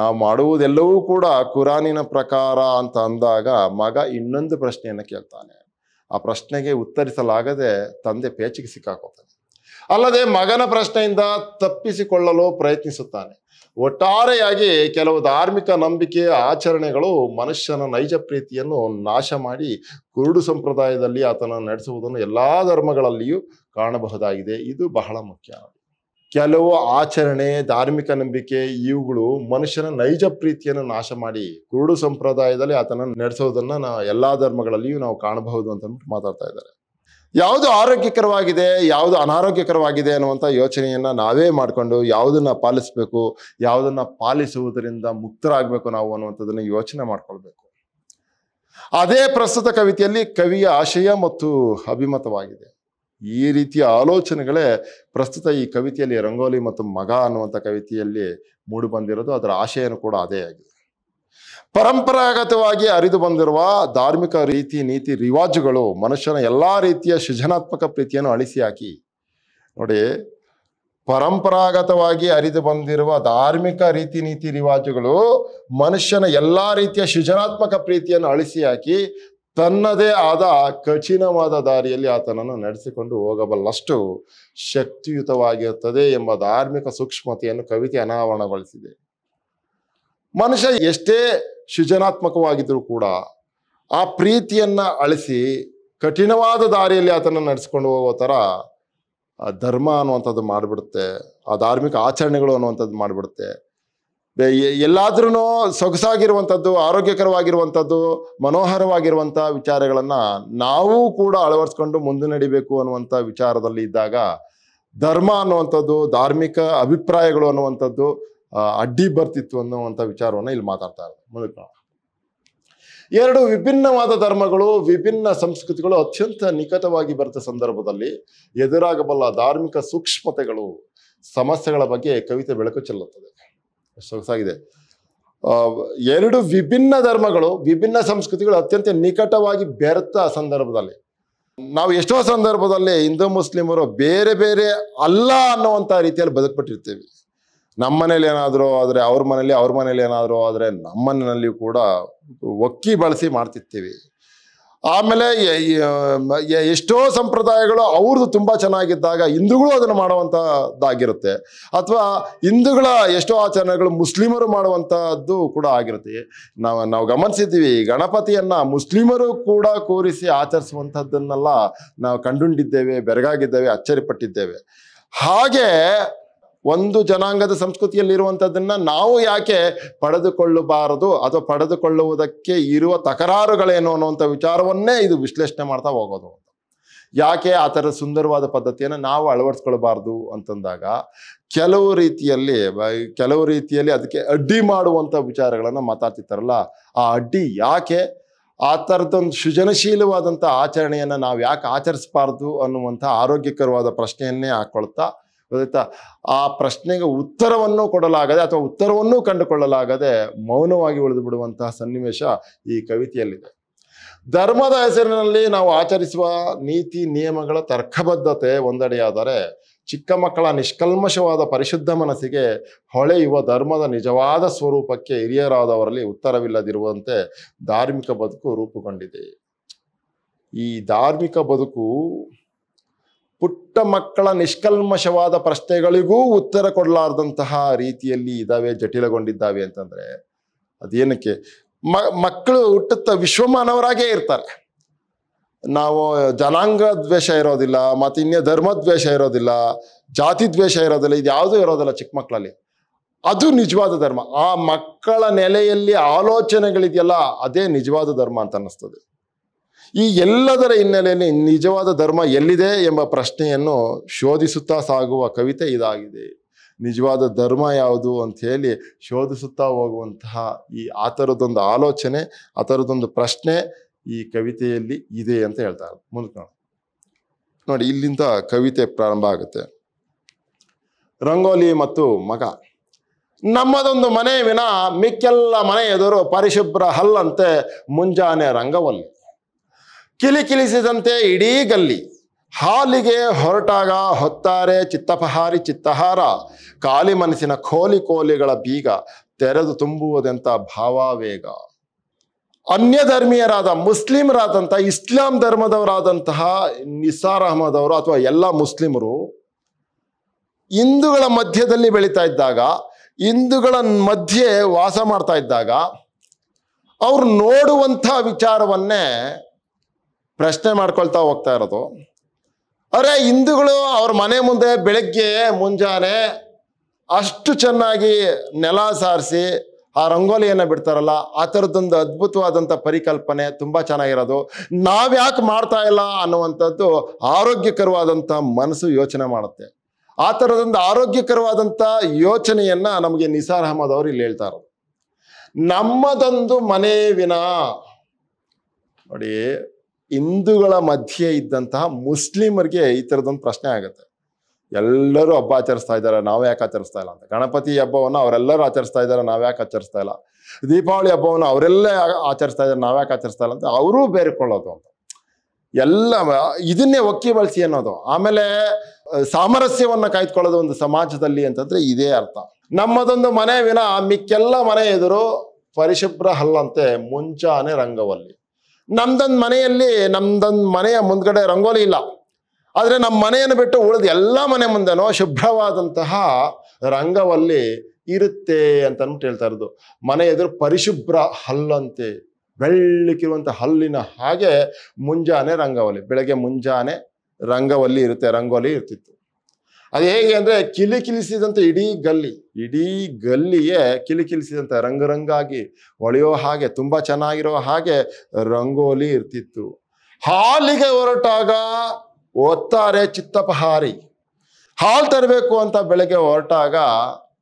ನಾವು ಮಾಡುವುದೆಲ್ಲವೂ ಕೂಡ ಕುರಾನಿನ ಪ್ರಕಾರ ಅಂತ ಅಂದಾಗ ಮಗ ಇನ್ನೊಂದು ಪ್ರಶ್ನೆಯನ್ನು ಕೇಳ್ತಾನೆ ಆ ಪ್ರಶ್ನೆಗೆ ಉತ್ತರಿಸಲಾಗದೆ ತಂದೆ ಪೇಚಿಗೆ ಸಿಕ್ಕಾಕೋತಾನೆ ಅಲ್ಲದೆ ಮಗನ ಪ್ರಶ್ನೆಯಿಂದ ತಪ್ಪಿಸಿಕೊಳ್ಳಲು ಪ್ರಯತ್ನಿಸುತ್ತಾನೆ ಒಟ್ಟಾರೆಯಾಗಿ ಕೆಲವು ಧಾರ್ಮಿಕ ನಂಬಿಕೆಯ ಆಚರಣೆಗಳು ಮನುಷ್ಯನ ನೈಜ ಪ್ರೀತಿಯನ್ನು ನಾಶ ಮಾಡಿ ಕುರುಡು ಸಂಪ್ರದಾಯದಲ್ಲಿ ಆತನ ನಡೆಸುವುದನ್ನು ಎಲ್ಲ ಧರ್ಮಗಳಲ್ಲಿಯೂ ಕಾಣಬಹುದಾಗಿದೆ ಇದು ಬಹಳ ಮುಖ್ಯ ಕೆಲವು ಆಚರಣೆ ಧಾರ್ಮಿಕ ನಂಬಿಕೆ ಇವುಗಳು ಮನುಷ್ಯನ ನೈಜ ಪ್ರೀತಿಯನ್ನು ನಾಶ ಮಾಡಿ ಕುರುಡು ಸಂಪ್ರದಾಯದಲ್ಲಿ ಆತನ ನಡೆಸೋದನ್ನು ನಾವು ಎಲ್ಲ ಧರ್ಮಗಳಲ್ಲಿಯೂ ನಾವು ಕಾಣಬಹುದು ಅಂತ ಮಾತಾಡ್ತಾ ಇದ್ದಾರೆ ಯಾವುದು ಆರೋಗ್ಯಕರವಾಗಿದೆ ಯಾವುದು ಅನಾರೋಗ್ಯಕರವಾಗಿದೆ ಅನ್ನುವಂಥ ಯೋಚನೆಯನ್ನು ನಾವೇ ಮಾಡಿಕೊಂಡು ಯಾವುದನ್ನು ಪಾಲಿಸಬೇಕು ಯಾವುದನ್ನು ಪಾಲಿಸುವುದರಿಂದ ಮುಕ್ತರಾಗಬೇಕು ನಾವು ಅನ್ನುವಂಥದ್ದನ್ನು ಯೋಚನೆ ಮಾಡಿಕೊಳ್ಬೇಕು ಅದೇ ಪ್ರಸ್ತುತ ಕವಿತೆಯಲ್ಲಿ ಕವಿಯ ಆಶಯ ಮತ್ತು ಅಭಿಮತವಾಗಿದೆ ಈ ರೀತಿಯ ಆಲೋಚನೆಗಳೇ ಪ್ರಸ್ತುತ ಈ ಕವಿತೆಯಲ್ಲಿ ರಂಗೋಲಿ ಮತ್ತು ಮಗ ಅನ್ನುವಂಥ ಕವಿತೆಯಲ್ಲಿ ಮೂಡಿಬಂದಿರೋದು ಅದರ ಆಶಯನೂ ಕೂಡ ಅದೇ ಆಗಿದೆ ಪರಂಪರಾಗತವಾಗಿ ಅರಿದು ಬಂದಿರುವ ಧಾರ್ಮಿಕ ರೀತಿ ನೀತಿ ರಿವಾಜುಗಳು ಮನುಷ್ಯನ ಎಲ್ಲ ರೀತಿಯ ಸೃಜನಾತ್ಮಕ ಪ್ರೀತಿಯನ್ನು ಅಳಿಸಿ ಹಾಕಿ ನೋಡಿ ಪರಂಪರಾಗತವಾಗಿ ಅರಿದು ಬಂದಿರುವ ಧಾರ್ಮಿಕ ರೀತಿ ನೀತಿ ರಿವಾಜುಗಳು ಮನುಷ್ಯನ ಎಲ್ಲ ರೀತಿಯ ಸೃಜನಾತ್ಮಕ ಪ್ರೀತಿಯನ್ನು ಅಳಿಸಿ ಹಾಕಿ ತನ್ನದೇ ಆದ ಕಠಿಣವಾದ ದಾರಿಯಲ್ಲಿ ಆತನನ್ನು ನಡೆಸಿಕೊಂಡು ಹೋಗಬಲ್ಲಷ್ಟು ಶಕ್ತಿಯುತವಾಗಿರುತ್ತದೆ ಎಂಬ ಧಾರ್ಮಿಕ ಸೂಕ್ಷ್ಮತೆಯನ್ನು ಕವಿತೆ ಅನಾವರಣಗೊಳಿಸಿದೆ ಮನುಷ್ಯ ಎಷ್ಟೇ ಸೃಜನಾತ್ಮಕವಾಗಿದ್ದರೂ ಕೂಡ ಆ ಪ್ರೀತಿಯನ್ನು ಅಳಿಸಿ ಕಠಿಣವಾದ ದಾರಿಯಲ್ಲಿ ಆತನ ನಡೆಸ್ಕೊಂಡು ಹೋಗೋ ಥರ ಧರ್ಮ ಅನ್ನುವಂಥದ್ದು ಮಾಡಿಬಿಡುತ್ತೆ ಆ ಧಾರ್ಮಿಕ ಆಚರಣೆಗಳು ಅನ್ನುವಂಥದ್ದು ಮಾಡಿಬಿಡುತ್ತೆ ಎಲ್ಲಾದ್ರೂ ಸೊಗಸಾಗಿರುವಂಥದ್ದು ಆರೋಗ್ಯಕರವಾಗಿರುವಂಥದ್ದು ಮನೋಹರವಾಗಿರುವಂಥ ವಿಚಾರಗಳನ್ನು ನಾವು ಕೂಡ ಅಳವಡಿಸ್ಕೊಂಡು ಮುಂದೆ ನಡಿಬೇಕು ಅನ್ನುವಂಥ ವಿಚಾರದಲ್ಲಿ ಇದ್ದಾಗ ಧರ್ಮ ಅನ್ನುವಂಥದ್ದು ಧಾರ್ಮಿಕ ಅಭಿಪ್ರಾಯಗಳು ಅನ್ನುವಂಥದ್ದು ಅಡ್ಡಿ ಬರ್ತಿತ್ತು ಅನ್ನುವಂಥ ವಿಚಾರವನ್ನು ಇಲ್ಲಿ ಮಾತಾಡ್ತಾ ಇರೋದು ಮುಳುಕೋಣ ಎರಡು ವಿಭಿನ್ನವಾದ ಧರ್ಮಗಳು ವಿಭಿನ್ನ ಸಂಸ್ಕೃತಿಗಳು ಅತ್ಯಂತ ನಿಕಟವಾಗಿ ಬರೆದ ಸಂದರ್ಭದಲ್ಲಿ ಎದುರಾಗಬಲ್ಲ ಧಾರ್ಮಿಕ ಸೂಕ್ಷ್ಮತೆಗಳು ಸಮಸ್ಯೆಗಳ ಬಗ್ಗೆ ಕವಿತೆ ಬೆಳಕು ಚೆಲ್ಲುತ್ತದೆ ಸೊಗಸಾಗಿದೆ ಎರಡು ವಿಭಿನ್ನ ಧರ್ಮಗಳು ವಿಭಿನ್ನ ಸಂಸ್ಕೃತಿಗಳು ಅತ್ಯಂತ ನಿಕಟವಾಗಿ ಬೆರೆತ ಸಂದರ್ಭದಲ್ಲಿ ನಾವು ಎಷ್ಟೋ ಸಂದರ್ಭದಲ್ಲಿ ಹಿಂದೂ ಮುಸ್ಲಿಮರು ಬೇರೆ ಬೇರೆ ಅಲ್ಲ ಅನ್ನುವಂಥ ರೀತಿಯಲ್ಲಿ ಬದುಕ್ಬಿಟ್ಟಿರ್ತೀವಿ ನಮ್ಮ ಮನೇಲಿ ಏನಾದರೂ ಆದರೆ ಅವ್ರ ಮನೇಲಿ ಅವ್ರ ಮನೇಲಿ ಏನಾದರೂ ಆದರೆ ನಮ್ಮನೆಯಲ್ಲಿ ಕೂಡ ಒಕ್ಕಿ ಬಳಸಿ ಮಾಡ್ತಿರ್ತೀವಿ ಆಮೇಲೆ ಎಷ್ಟೋ ಸಂಪ್ರದಾಯಗಳು ಅವ್ರದ್ದು ತುಂಬ ಚೆನ್ನಾಗಿದ್ದಾಗ ಹಿಂದೂಗಳು ಅದನ್ನು ಮಾಡುವಂಥದ್ದಾಗಿರುತ್ತೆ ಅಥವಾ ಹಿಂದೂಗಳ ಎಷ್ಟೋ ಆಚರಣೆಗಳು ಮುಸ್ಲಿಮರು ಮಾಡುವಂಥದ್ದು ಕೂಡ ಆಗಿರುತ್ತೆ ನಾವು ನಾವು ಗಮನಿಸಿದ್ದೀವಿ ಗಣಪತಿಯನ್ನು ಮುಸ್ಲಿಮರು ಕೂಡ ಕೂರಿಸಿ ಆಚರಿಸುವಂಥದ್ದನ್ನೆಲ್ಲ ನಾವು ಕಂಡುಂಡಿದ್ದೇವೆ ಬೆರಗಾಗಿದ್ದೇವೆ ಅಚ್ಚರಿಪಟ್ಟಿದ್ದೇವೆ ಹಾಗೆ ಒಂದು ಜನಾಂಗದ ಸಂಸ್ಕೃತಿಯಲ್ಲಿರುವಂಥದ್ದನ್ನು ನಾವು ಯಾಕೆ ಪಡೆದುಕೊಳ್ಳಬಾರದು ಅಥವಾ ಪಡೆದುಕೊಳ್ಳುವುದಕ್ಕೆ ಇರುವ ತಕರಾರುಗಳೇನು ಅನ್ನುವಂಥ ವಿಚಾರವನ್ನೇ ಇದು ವಿಶ್ಲೇಷಣೆ ಮಾಡ್ತಾ ಹೋಗೋದು ಯಾಕೆ ಆ ಥರ ಸುಂದರವಾದ ಪದ್ಧತಿಯನ್ನು ನಾವು ಅಳವಡಿಸ್ಕೊಳ್ಬಾರ್ದು ಅಂತಂದಾಗ ಕೆಲವು ರೀತಿಯಲ್ಲಿ ಕೆಲವು ರೀತಿಯಲ್ಲಿ ಅದಕ್ಕೆ ಅಡ್ಡಿ ಮಾಡುವಂಥ ವಿಚಾರಗಳನ್ನು ಮಾತಾಡ್ತಿರ್ತಾರಲ್ಲ ಆ ಅಡ್ಡಿ ಯಾಕೆ ಆ ಥರದ್ದೊಂದು ಸೃಜನಶೀಲವಾದಂಥ ಆಚರಣೆಯನ್ನು ನಾವು ಯಾಕೆ ಆಚರಿಸಬಾರ್ದು ಅನ್ನುವಂಥ ಆರೋಗ್ಯಕರವಾದ ಪ್ರಶ್ನೆಯನ್ನೇ ಹಾಕ್ಕೊಳ್ತಾ ಗೊತ್ತಾಯ್ತಾ ಆ ಪ್ರಶ್ನೆಗೆ ಉತ್ತರವನ್ನು ಕೊಡಲಾಗದೆ ಅಥವಾ ಉತ್ತರವನ್ನು ಕಂಡುಕೊಳ್ಳಲಾಗದೆ ಮೌನವಾಗಿ ಉಳಿದು ಬಿಡುವಂತಹ ಸನ್ನಿವೇಶ ಈ ಕವಿತೆಯಲ್ಲಿದೆ ಧರ್ಮದ ಹೆಸರಿನಲ್ಲಿ ನಾವು ಆಚರಿಸುವ ನೀತಿ ನಿಯಮಗಳ ತರ್ಕಬದ್ಧತೆ ಒಂದೆಡೆಯಾದರೆ ಚಿಕ್ಕ ಮಕ್ಕಳ ನಿಷ್ಕಲ್ಮಶವಾದ ಪರಿಶುದ್ಧ ಮನಸ್ಸಿಗೆ ಹೊಳೆಯುವ ಧರ್ಮದ ನಿಜವಾದ ಸ್ವರೂಪಕ್ಕೆ ಹಿರಿಯರಾದವರಲ್ಲಿ ಉತ್ತರವಿಲ್ಲದಿರುವಂತೆ ಧಾರ್ಮಿಕ ಬದುಕು ರೂಪುಗೊಂಡಿದೆ ಈ ಧಾರ್ಮಿಕ ಬದುಕು ಪುಟ್ಟ ಮಕ್ಕಳ ನಿಷ್ಕಲ್ಮಶವಾದ ಪ್ರಶ್ನೆಗಳಿಗೂ ಉತ್ತರ ಕೊಡಲಾರ್ದಂತಹ ರೀತಿಯಲ್ಲಿ ಇದಾವೆ ಜಟಿಲಗೊಂಡಿದ್ದಾವೆ ಅಂತಂದರೆ ಅದೇನಕ್ಕೆ ಮ ಮಕ್ಕಳು ಹುಟ್ಟುತ್ತ ವಿಶ್ವಮಾನವರಾಗೇ ಇರ್ತಾರೆ ನಾವು ಜನಾಂಗ ದ್ವೇಷ ಇರೋದಿಲ್ಲ ಮತ್ತು ಇನ್ನೇ ಧರ್ಮ ದ್ವೇಷ ಇರೋದಿಲ್ಲ ಜಾತಿ ದ್ವೇಷ ಇರೋದಿಲ್ಲ ಇದು ಯಾವುದೂ ಇರೋದಿಲ್ಲ ಚಿಕ್ಕ ಮಕ್ಕಳಲ್ಲಿ ಅದು ನಿಜವಾದ ಧರ್ಮ ಆ ಮಕ್ಕಳ ನೆಲೆಯಲ್ಲಿ ಆಲೋಚನೆಗಳಿದೆಯಲ್ಲ ಅದೇ ನಿಜವಾದ ಧರ್ಮ ಅಂತ ಅನ್ನಿಸ್ತದೆ ಈ ಎಲ್ಲದರ ಹಿನ್ನೆಲೆಯಲ್ಲಿ ನಿಜವಾದ ಧರ್ಮ ಎಲ್ಲಿದೆ ಎಂಬ ಪ್ರಶ್ನೆಯನ್ನು ಶೋಧಿಸುತ್ತಾ ಸಾಗುವ ಕವಿತೆ ಇದಾಗಿದೆ ನಿಜವಾದ ಧರ್ಮ ಯಾವುದು ಅಂತ ಹೇಳಿ ಶೋಧಿಸುತ್ತಾ ಹೋಗುವಂತಹ ಈ ಆ ಆಲೋಚನೆ ಆ ಥರದೊಂದು ಪ್ರಶ್ನೆ ಈ ಕವಿತೆಯಲ್ಲಿ ಇದೆ ಅಂತ ಹೇಳ್ತಾರೆ ಮುಂದ್ಕೋಣ ನೋಡಿ ಇಲ್ಲಿಂದ ಕವಿತೆ ಪ್ರಾರಂಭ ಆಗುತ್ತೆ ರಂಗೋಲಿ ಮತ್ತು ಮಗ ನಮ್ಮದೊಂದು ಮನೆ ವಿನ ಮಿಕ್ಕೆಲ್ಲ ಮನೆ ಎದುರು ಪರಿಶುಭ್ರ ಹಲ್ಲಂತೆ ಮುಂಜಾನೆ ರಂಗವಲ್ಲಿ ಕಿಲಿಸಿದಂತೆ ಇಡೀ ಗಲ್ಲಿ ಹಾಲಿಗೆ ಹೊರಟಾಗ ಹೊತ್ತಾರೆ ಚಿತ್ತಪಹಾರಿ ಚಿತ್ತಹಾರ ಕಾಲಿ ಮನಸ್ಸಿನ ಕೋಲಿ ಕೋಲಿಗಳ ಬೀಗ ತೆರೆದು ವೇಗ ಭಾವಾವೇಗ ಧರ್ಮೀಯರಾದ ಮುಸ್ಲಿಮರಾದಂಥ ಇಸ್ಲಾಂ ಧರ್ಮದವರಾದಂತಹ ನಿಸಾರ್ ಅಹಮದ್ ಅವರು ಅಥವಾ ಎಲ್ಲ ಮುಸ್ಲಿಮರು ಹಿಂದೂಗಳ ಮಧ್ಯದಲ್ಲಿ ಬೆಳೀತಾ ಇದ್ದಾಗ ಹಿಂದೂಗಳ ಮಧ್ಯೆ ವಾಸ ಮಾಡ್ತಾ ಇದ್ದಾಗ ಅವ್ರು ನೋಡುವಂಥ ವಿಚಾರವನ್ನೇ ಪ್ರಶ್ನೆ ಮಾಡ್ಕೊಳ್ತಾ ಹೋಗ್ತಾ ಇರೋದು ಅರೆ ಹಿಂದೂಗಳು ಅವ್ರ ಮನೆ ಮುಂದೆ ಬೆಳಗ್ಗೆ ಮುಂಜಾನೆ ಅಷ್ಟು ಚೆನ್ನಾಗಿ ನೆಲ ಸಾರಿಸಿ ಆ ರಂಗೋಲಿಯನ್ನು ಬಿಡ್ತಾರಲ್ಲ ಆ ಥರದ್ದೊಂದು ಅದ್ಭುತವಾದಂಥ ಪರಿಕಲ್ಪನೆ ತುಂಬ ಚೆನ್ನಾಗಿರೋದು ನಾವ್ಯಾಕೆ ಮಾಡ್ತಾ ಇಲ್ಲ ಅನ್ನುವಂಥದ್ದು ಆರೋಗ್ಯಕರವಾದಂಥ ಮನಸ್ಸು ಯೋಚನೆ ಮಾಡುತ್ತೆ ಆ ಥರದೊಂದು ಆರೋಗ್ಯಕರವಾದಂಥ ಯೋಚನೆಯನ್ನು ನಮಗೆ ನಿಸಾರ್ ಅಹಮದ್ ಅವರು ಇಲ್ಲಿ ಹೇಳ್ತಾರೆ ನಮ್ಮದೊಂದು ಮನೆ ವಿನ ನೋಡಿ ಹಿಂದೂಗಳ ಮಧ್ಯೆ ಇದ್ದಂತಹ ಮುಸ್ಲಿಮರಿಗೆ ಈ ಥರದೊಂದು ಪ್ರಶ್ನೆ ಆಗುತ್ತೆ ಎಲ್ಲರೂ ಹಬ್ಬ ಆಚರಿಸ್ತಾ ಇದ್ದಾರೆ ನಾವು ಯಾಕೆ ಆಚರಿಸ್ತಾ ಇಲ್ಲ ಅಂತ ಗಣಪತಿ ಹಬ್ಬವನ್ನು ಅವರೆಲ್ಲರೂ ಆಚರಿಸ್ತಾ ಇದ್ದಾರೆ ನಾವು ಯಾಕೆ ಆಚರಿಸ್ತಾ ಇಲ್ಲ ದೀಪಾವಳಿ ಹಬ್ಬವನ್ನು ಅವರೆಲ್ಲೇ ಆಚರಿಸ್ತಾ ಇದ್ದಾರೆ ನಾವು ಯಾಕೆ ಆಚರಿಸ್ತಾ ಇಲ್ಲ ಅಂತ ಅವರೂ ಬೇರ್ಕೊಳ್ಳೋದು ಅಂತ ಎಲ್ಲ ಇದನ್ನೇ ಒಕ್ಕಿ ಬಳಸಿ ಅನ್ನೋದು ಆಮೇಲೆ ಸಾಮರಸ್ಯವನ್ನು ಕಾಯ್ದುಕೊಳ್ಳೋದು ಒಂದು ಸಮಾಜದಲ್ಲಿ ಅಂತಂದ್ರೆ ಇದೇ ಅರ್ಥ ನಮ್ಮದೊಂದು ಮನೆ ವಿನ ಮಿಕ್ಕೆಲ್ಲ ಮನೆ ಎದುರು ಪರಿಶುಭ್ರ ಹಲ್ಲಂತೆ ಮುಂಚಾನೆ ರಂಗವಲ್ಲಿ ನಮ್ದೊಂದು ಮನೆಯಲ್ಲಿ ನಮ್ದೊಂದು ಮನೆಯ ಮುಂದ್ಗಡೆ ರಂಗೋಲಿ ಇಲ್ಲ ಆದರೆ ನಮ್ಮ ಮನೆಯನ್ನು ಬಿಟ್ಟು ಉಳಿದ ಎಲ್ಲ ಮನೆ ಮುಂದೆನೋ ಶುಭ್ರವಾದಂತಹ ರಂಗವಲ್ಲಿ ಇರುತ್ತೆ ಅಂತ ಅಂದ್ಬಿಟ್ಟು ಹೇಳ್ತಾ ಇರೋದು ಮನೆ ಎದುರು ಪರಿಶುಭ್ರ ಹಲ್ಲಂತೆ ಬೆಳ್ಳಕ್ಕಿರುವಂಥ ಹಲ್ಲಿನ ಹಾಗೆ ಮುಂಜಾನೆ ರಂಗವಲ್ಲಿ ಬೆಳಗ್ಗೆ ಮುಂಜಾನೆ ರಂಗವಲ್ಲಿ ಇರುತ್ತೆ ರಂಗೋಲಿ ಇರ್ತಿತ್ತು ಅದು ಹೇಗೆ ಅಂದ್ರೆ ಕಿಲಿ ಕಿಲಿಸಿದಂತೆ ಇಡೀ ಗಲ್ಲಿ ಇಡೀ ಗಲ್ಲಿಯೇ ಕಿಲಿ ಕಿಲಿಸಿದಂತೆ ರಂಗರಂಗಾಗಿ ಹೊಳೆಯೋ ಹಾಗೆ ತುಂಬಾ ಚೆನ್ನಾಗಿರೋ ಹಾಗೆ ರಂಗೋಲಿ ಇರ್ತಿತ್ತು ಹಾಲಿಗೆ ಹೊರಟಾಗ ಒತ್ತಾರೆ ಚಿತ್ತಪಹಾರಿ ಹಾಲು ತರಬೇಕು ಅಂತ ಬೆಳಗ್ಗೆ ಹೊರಟಾಗ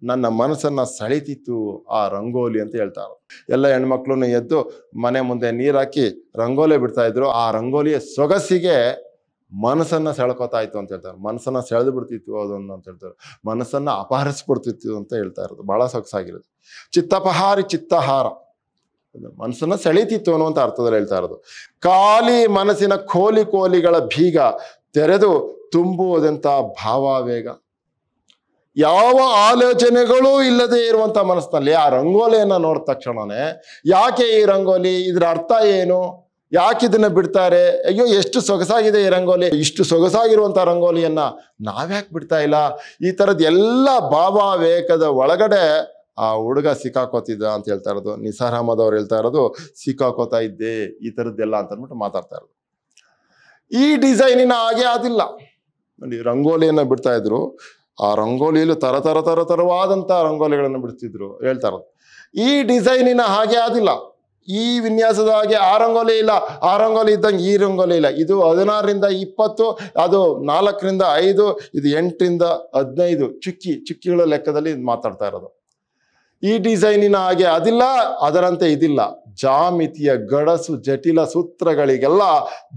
ನನ್ನ ಮನಸ್ಸನ್ನ ಸಳಿತಿತ್ತು ಆ ರಂಗೋಲಿ ಅಂತ ಹೇಳ್ತಾರೆ ಎಲ್ಲ ಹೆಣ್ಮಕ್ಳು ಎದ್ದು ಮನೆ ಮುಂದೆ ನೀರಾಕಿ ರಂಗೋಲಿ ಬಿಡ್ತಾ ಇದ್ರು ಆ ರಂಗೋಲಿಯ ಸೊಗಸಿಗೆ ಮನಸ್ಸನ್ನು ಸೆಳ್ಕೊತಾ ಇತ್ತು ಅಂತ ಹೇಳ್ತಾರೆ ಮನಸ್ಸನ್ನು ಸೆಳೆದು ಬಿಡ್ತಿತ್ತು ಅದೊಂದು ಅಂತ ಹೇಳ್ತಾರೆ ಮನಸ್ಸನ್ನು ಅಪಹರಿಸ್ಬಿಡ್ತಿತ್ತು ಅಂತ ಹೇಳ್ತಾ ಇರೋದು ಭಾಳ ಸೊಗಸಾಗಿರೋದು ಚಿತ್ತಪಹಾರಿ ಚಿತ್ತಹಾರ ಮನಸ್ಸನ್ನು ಸೆಳೀತಿತ್ತು ಅನ್ನುವಂಥ ಅರ್ಥದಲ್ಲಿ ಹೇಳ್ತಾ ಇರೋದು ಖಾಲಿ ಮನಸ್ಸಿನ ಕೋಲಿ ಕೋಲಿಗಳ ಬೀಗ ತೆರೆದು ತುಂಬುವುದಂಥ ಭಾವಾವೇಗ ಯಾವ ಆಲೋಚನೆಗಳೂ ಇಲ್ಲದೆ ಇರುವಂಥ ಮನಸ್ಸಿನಲ್ಲಿ ಆ ರಂಗೋಲಿಯನ್ನು ನೋಡಿದ ತಕ್ಷಣವೇ ಯಾಕೆ ಈ ರಂಗೋಲಿ ಇದರ ಅರ್ಥ ಏನು ಯಾಕೆ ಇದನ್ನ ಬಿಡ್ತಾರೆ ಅಯ್ಯೋ ಎಷ್ಟು ಸೊಗಸಾಗಿದೆ ಈ ರಂಗೋಲಿ ಇಷ್ಟು ಸೊಗಸಾಗಿರುವಂಥ ರಂಗೋಲಿಯನ್ನು ನಾವ್ಯಾಕೆ ಬಿಡ್ತಾ ಇಲ್ಲ ಈ ತರದ ಎಲ್ಲ ಭಾವಾವೇಕದ ಒಳಗಡೆ ಆ ಹುಡುಗ ಸಿಕ್ಕಾಕೋತಿದ್ದ ಅಂತ ಹೇಳ್ತಾ ಇರೋದು ನಿಸಾರ್ ಅಹಮದ್ ಅವ್ರು ಹೇಳ್ತಾ ಇರೋದು ಸಿಕ್ಕಾಕೋತಾ ಇದ್ದೆ ಈ ತರದ್ದೆಲ್ಲ ಅಂತ ಅಂದ್ಬಿಟ್ಟು ಮಾತಾಡ್ತಾ ಇರೋದು ಈ ಡಿಸೈನಿನ ಹಾಗೆ ಆದಿಲ್ಲ ನೋಡಿ ರಂಗೋಲಿಯನ್ನ ಬಿಡ್ತಾ ಇದ್ರು ಆ ರಂಗೋಲಿಯಲ್ಲೂ ತರ ತರ ತರ ತರವಾದಂತ ರಂಗೋಲಿಗಳನ್ನು ಬಿಡ್ತಿದ್ರು ಹೇಳ್ತಾ ಇರೋದು ಈ ಡಿಸೈನಿನ ಹಾಗೆ ಆದಿಲ್ಲ ಈ ವಿನ್ಯಾಸದ ಹಾಗೆ ಆ ರಂಗೋಲಿ ಇಲ್ಲ ಆ ರಂಗೋಲಿ ಇದ್ದಂಗೆ ಈ ರಂಗೋಲಿ ಇಲ್ಲ ಇದು ಹದಿನಾರರಿಂದ ಇಪ್ಪತ್ತು ಅದು ನಾಲ್ಕರಿಂದ ಐದು ಇದು ಎಂಟರಿಂದ ಹದಿನೈದು ಚುಕ್ಕಿ ಚುಕ್ಕಿಗಳ ಲೆಕ್ಕದಲ್ಲಿ ಮಾತಾಡ್ತಾ ಇರೋದು ಈ ಡಿಸೈನಿನ ಹಾಗೆ ಅದಿಲ್ಲ ಅದರಂತೆ ಇದಿಲ್ಲ ಜಾಮಿತಿಯ ಗಡಸು ಜಟಿಲ ಸೂತ್ರಗಳಿಗೆಲ್ಲ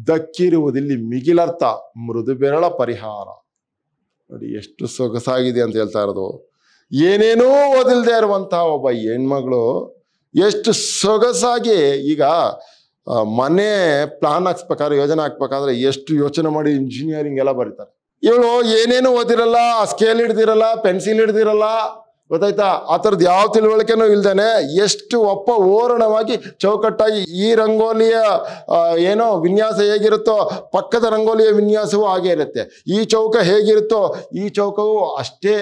ದಕ್ಕಿರುವುದಿಲ್ಲಿ ಮಿಗಿಲರ್ಥ ಮೃದು ಬೆರಳ ಪರಿಹಾರ ನೋಡಿ ಎಷ್ಟು ಸೊಗಸಾಗಿದೆ ಅಂತ ಹೇಳ್ತಾ ಇರೋದು ಏನೇನೂ ಓದಿಲ್ದೇ ಇರುವಂತಹ ಒಬ್ಬ ಹೆಣ್ಮಗಳು ಎಷ್ಟು ಸೊಗಸಾಗಿ ಈಗ ಮನೆ ಪ್ಲಾನ್ ಹಾಕ್ಸ್ಬೇಕಾದ್ರೆ ಯೋಜನೆ ಹಾಕ್ಬೇಕಾದ್ರೆ ಎಷ್ಟು ಯೋಚನೆ ಮಾಡಿ ಇಂಜಿನಿಯರಿಂಗ್ ಎಲ್ಲ ಬರೀತಾರೆ ಇವಳು ಏನೇನು ಓದಿರಲ್ಲ ಸ್ಕೇಲ್ ಹಿಡ್ದಿರಲ್ಲ ಪೆನ್ಸಿಲ್ ಹಿಡ್ದಿರಲ್ಲ ಗೊತ್ತಾಯ್ತಾ ಆ ಥರದ್ದು ಯಾವ ತಿಳುವಳಿಕೆನೂ ಇಲ್ದೇನೆ ಎಷ್ಟು ಒಪ್ಪ ಓರಣವಾಗಿ ಚೌಕಟ್ಟಾಗಿ ಈ ರಂಗೋಲಿಯ ಏನೋ ವಿನ್ಯಾಸ ಹೇಗಿರುತ್ತೋ ಪಕ್ಕದ ರಂಗೋಲಿಯ ವಿನ್ಯಾಸವೂ ಹಾಗೆ ಇರುತ್ತೆ ಈ ಚೌಕ ಹೇಗಿರುತ್ತೋ ಈ ಚೌಕವು ಅಷ್ಟೇ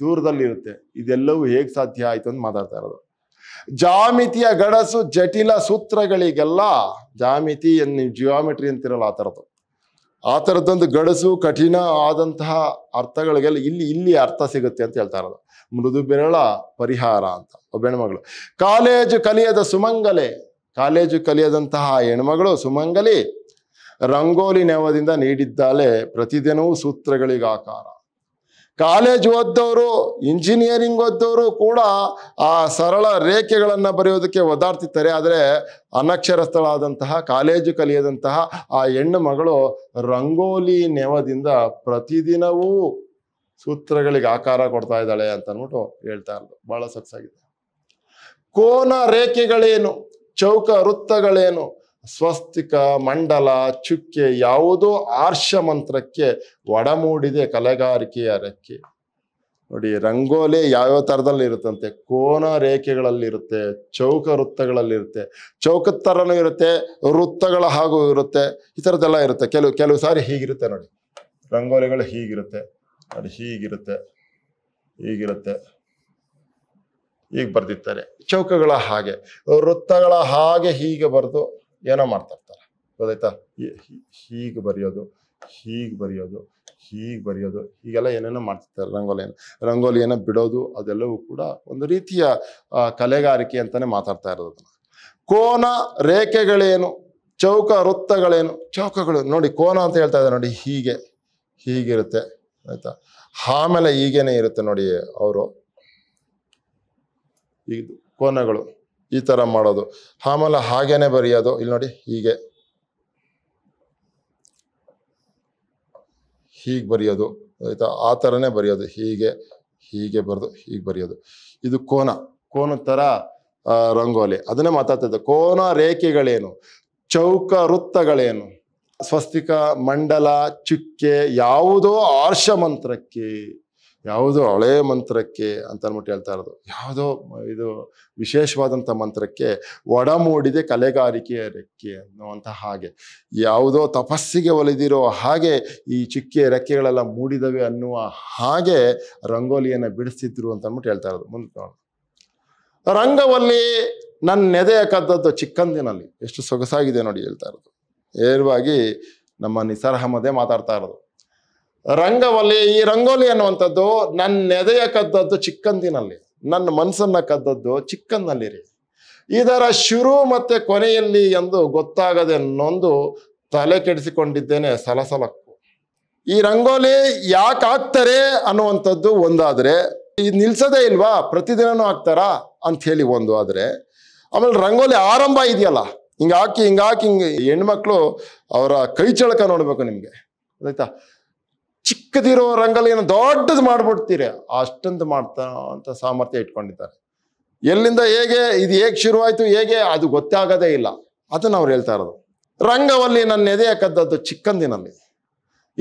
ದೂರದಲ್ಲಿರುತ್ತೆ ಇದೆಲ್ಲವೂ ಹೇಗೆ ಸಾಧ್ಯ ಆಯಿತು ಅಂತ ಮಾತಾಡ್ತಾ ಇರೋದು ಜಾಮಿತಿಯ ಗಡಸು ಜಟಿಲ ಸೂತ್ರಗಳಿಗೆಲ್ಲ ಜಾಮಿತಿ ಜಿಯೋಮೆಟ್ರಿ ನೀವು ಜಿಯಾಮಿಟ್ರಿ ಅಂತಿರಲ್ಲ ಆ ಥರದ್ದು ಆ ಥರದ್ದೊಂದು ಗಡಸು ಕಠಿಣ ಆದಂತಹ ಅರ್ಥಗಳಿಗೆಲ್ಲ ಇಲ್ಲಿ ಇಲ್ಲಿ ಅರ್ಥ ಸಿಗುತ್ತೆ ಅಂತ ಹೇಳ್ತಾ ಇರೋದು ಮೃದು ಬೆರಳ ಪರಿಹಾರ ಅಂತ ಒಬ್ಬ ಹೆಣ್ಮಗಳು ಕಾಲೇಜು ಕಲಿಯದ ಸುಮಂಗಲೆ ಕಾಲೇಜು ಕಲಿಯದಂತಹ ಹೆಣ್ಮಗಳು ಸುಮಂಗಲಿ ರಂಗೋಲಿ ನೆವದಿಂದ ನೀಡಿದ್ದಾಳೆ ಪ್ರತಿದಿನವೂ ಸೂತ್ರಗಳಿಗಾಕಾರ ಕಾಲೇಜ್ ಓದ್ದವರು ಇಂಜಿನಿಯರಿಂಗ್ ಓದ್ದವರು ಕೂಡ ಆ ಸರಳ ರೇಖೆಗಳನ್ನು ಬರೆಯೋದಕ್ಕೆ ಒದಾಡ್ತಿರ್ತಾರೆ ಆದರೆ ಅನಕ್ಷರಸ್ಥಳಾದಂತಹ ಕಾಲೇಜು ಕಲಿಯದಂತಹ ಆ ಹೆಣ್ಣು ಮಗಳು ರಂಗೋಲಿ ನೆವದಿಂದ ಪ್ರತಿದಿನವೂ ಸೂತ್ರಗಳಿಗೆ ಆಕಾರ ಕೊಡ್ತಾ ಇದ್ದಾಳೆ ಅಂತ ಅಂದ್ಬಿಟ್ಟು ಹೇಳ್ತಾ ಇರೋದು ಬಹಳ ಸೊಗಸಾಗಿದೆ ಕೋನ ರೇಖೆಗಳೇನು ಚೌಕ ವೃತ್ತಗಳೇನು ಸ್ವಸ್ತಿಕ ಮಂಡಲ ಚುಕ್ಕೆ ಯಾವುದೋ ಆರ್ಷ ಮಂತ್ರಕ್ಕೆ ಒಡಮೂಡಿದೆ ಕಲೆಗಾರಿಕೆಯ ರೆಕ್ಕೆ ನೋಡಿ ರಂಗೋಲಿ ಯಾವ್ಯಾವ ಥರದಲ್ಲಿ ಇರುತ್ತಂತೆ ಕೋನ ರೇಖೆಗಳಲ್ಲಿರುತ್ತೆ ಚೌಕ ವೃತ್ತಗಳಲ್ಲಿರುತ್ತೆ ಚೌಕದ ಚೌಕತ್ತರನು ಇರುತ್ತೆ ವೃತ್ತಗಳ ಹಾಗೂ ಇರುತ್ತೆ ಈ ಥರದ್ದೆಲ್ಲ ಇರುತ್ತೆ ಕೆಲವು ಕೆಲವು ಸಾರಿ ಹೀಗಿರುತ್ತೆ ನೋಡಿ ರಂಗೋಲಿಗಳು ಹೀಗಿರುತ್ತೆ ನೋಡಿ ಹೀಗಿರುತ್ತೆ ಹೀಗಿರುತ್ತೆ ಈಗ ಬರ್ದಿರ್ತಾರೆ ಚೌಕಗಳ ಹಾಗೆ ವೃತ್ತಗಳ ಹಾಗೆ ಹೀಗೆ ಬರೆದು ಏನೋ ಮಾಡ್ತಾ ಇರ್ತಾರೆ ಗೊತ್ತಾಯ್ತಾ ಹೀಗೆ ಬರೆಯೋದು ಹೀಗೆ ಬರೆಯೋದು ಹೀಗೆ ಬರೆಯೋದು ಹೀಗೆಲ್ಲ ಏನೇನೋ ಮಾಡ್ತಿರ್ತಾರೆ ರಂಗೋಲಿಯನ್ನು ರಂಗೋಲಿಯನ್ನು ಬಿಡೋದು ಅದೆಲ್ಲವೂ ಕೂಡ ಒಂದು ರೀತಿಯ ಕಲೆಗಾರಿಕೆ ಅಂತಲೇ ಮಾತಾಡ್ತಾ ಇರೋದು ಕೋನ ರೇಖೆಗಳೇನು ಚೌಕ ವೃತ್ತಗಳೇನು ಚೌಕಗಳು ನೋಡಿ ಕೋನ ಅಂತ ಹೇಳ್ತಾ ಇದ್ದಾರೆ ನೋಡಿ ಹೀಗೆ ಹೀಗಿರುತ್ತೆ ಆಯಿತಾ ಆಮೇಲೆ ಹೀಗೇನೆ ಇರುತ್ತೆ ನೋಡಿ ಅವರು ಇದು ಕೋನಗಳು ಈ ಥರ ಮಾಡೋದು ಆಮೇಲೆ ಹಾಗೇನೆ ಬರೆಯೋದು ಇಲ್ಲಿ ನೋಡಿ ಹೀಗೆ ಹೀಗೆ ಬರೆಯೋದು ಆಯಿತಾ ಆ ಥರನೇ ಬರೆಯೋದು ಹೀಗೆ ಹೀಗೆ ಬರೆದು ಹೀಗೆ ಬರೆಯೋದು ಇದು ಕೋನ ಕೋನ ಥರ ರಂಗೋಲಿ ಅದನ್ನೇ ಮಾತಾಡ್ತಿದ್ದೆ ಕೋನ ರೇಖೆಗಳೇನು ಚೌಕ ವೃತ್ತಗಳೇನು ಸ್ವಸ್ತಿಕ ಮಂಡಲ ಚುಕ್ಕೆ ಯಾವುದೋ ಆರ್ಷ ಮಂತ್ರಕ್ಕೆ ಯಾವುದೋ ಹಳೆಯ ಮಂತ್ರಕ್ಕೆ ಅಂತ ಅಂದ್ಬಿಟ್ಟು ಹೇಳ್ತಾ ಇರೋದು ಯಾವುದೋ ಇದು ವಿಶೇಷವಾದಂಥ ಮಂತ್ರಕ್ಕೆ ಒಡಮೂಡಿದೆ ಕಲೆಗಾರಿಕೆ ರೆಕ್ಕೆ ಅನ್ನುವಂಥ ಹಾಗೆ ಯಾವುದೋ ತಪಸ್ಸಿಗೆ ಒಲಿದಿರೋ ಹಾಗೆ ಈ ಚಿಕ್ಕಿಯ ರೆಕ್ಕೆಗಳೆಲ್ಲ ಮೂಡಿದವೆ ಅನ್ನುವ ಹಾಗೆ ರಂಗೋಲಿಯನ್ನು ಬಿಡಿಸ್ತಿದ್ರು ಅಂತ ಅಂದ್ಬಿಟ್ಟು ಹೇಳ್ತಾ ಇರೋದು ಮುಂದೆ ರಂಗವಲ್ಲಿ ನನ್ನ ನೆದೆಯ ಕದ್ದದ್ದು ಚಿಕ್ಕಂದಿನಲ್ಲಿ ಎಷ್ಟು ಸೊಗಸಾಗಿದೆ ನೋಡಿ ಹೇಳ್ತಾ ಇರೋದು ನೇರವಾಗಿ ನಮ್ಮ ನಿಸಾರ್ ಅಹಮದೇ ಮಾತಾಡ್ತಾ ಇರೋದು ರಂಗವಲ್ಲಿ ಈ ರಂಗೋಲಿ ಅನ್ನುವಂಥದ್ದು ನನ್ನ ಎದೆಯ ಕದ್ದದ್ದು ಚಿಕ್ಕಂದಿನಲ್ಲಿ ನನ್ನ ಮನಸ್ಸನ್ನ ಕದ್ದದ್ದು ಚಿಕ್ಕಂದಿನಲ್ಲಿ ರೀ ಇದರ ಶುರು ಮತ್ತೆ ಕೊನೆಯಲ್ಲಿ ಎಂದು ಗೊತ್ತಾಗದೆ ನೊಂದು ತಲೆ ಕೆಡಿಸಿಕೊಂಡಿದ್ದೇನೆ ಸಲಸಲಕ್ಕು ಈ ರಂಗೋಲಿ ಯಾಕೆ ಹಾಕ್ತಾರೆ ಅನ್ನುವಂಥದ್ದು ಒಂದಾದರೆ ಇದು ನಿಲ್ಸದೇ ಇಲ್ವಾ ಪ್ರತಿದಿನನೂ ಹಾಕ್ತಾರಾ ಹೇಳಿ ಒಂದು ಆದರೆ ಆಮೇಲೆ ರಂಗೋಲಿ ಆರಂಭ ಇದೆಯಲ್ಲ ಹಿಂಗೆ ಹಾಕಿ ಹಿಂಗೆ ಹಾಕಿ ಹಿಂಗೆ ಹೆಣ್ಮಕ್ಳು ಅವರ ಕೈ ಚಳಕ ನೋಡಬೇಕು ನಿಮಗೆ ಆಯ್ತಾ ಚಿಕ್ಕದಿರೋ ರಂಗಲ್ಲಿ ದೊಡ್ಡದು ಮಾಡಿಬಿಡ್ತೀರಿ ಅಷ್ಟೊಂದು ಮಾಡ್ತಾ ಅಂತ ಸಾಮರ್ಥ್ಯ ಇಟ್ಕೊಂಡಿದ್ದಾರೆ ಎಲ್ಲಿಂದ ಹೇಗೆ ಇದು ಹೇಗೆ ಶುರುವಾಯಿತು ಹೇಗೆ ಅದು ಗೊತ್ತಾಗದೇ ಇಲ್ಲ ಅದನ್ನು ಅವ್ರು ಹೇಳ್ತಾ ಇರೋದು ರಂಗವಲ್ಲಿ ನನ್ನ ಎದೆಯ ಕದ್ದದ್ದು ಚಿಕ್ಕಂದಿನಲ್ಲಿ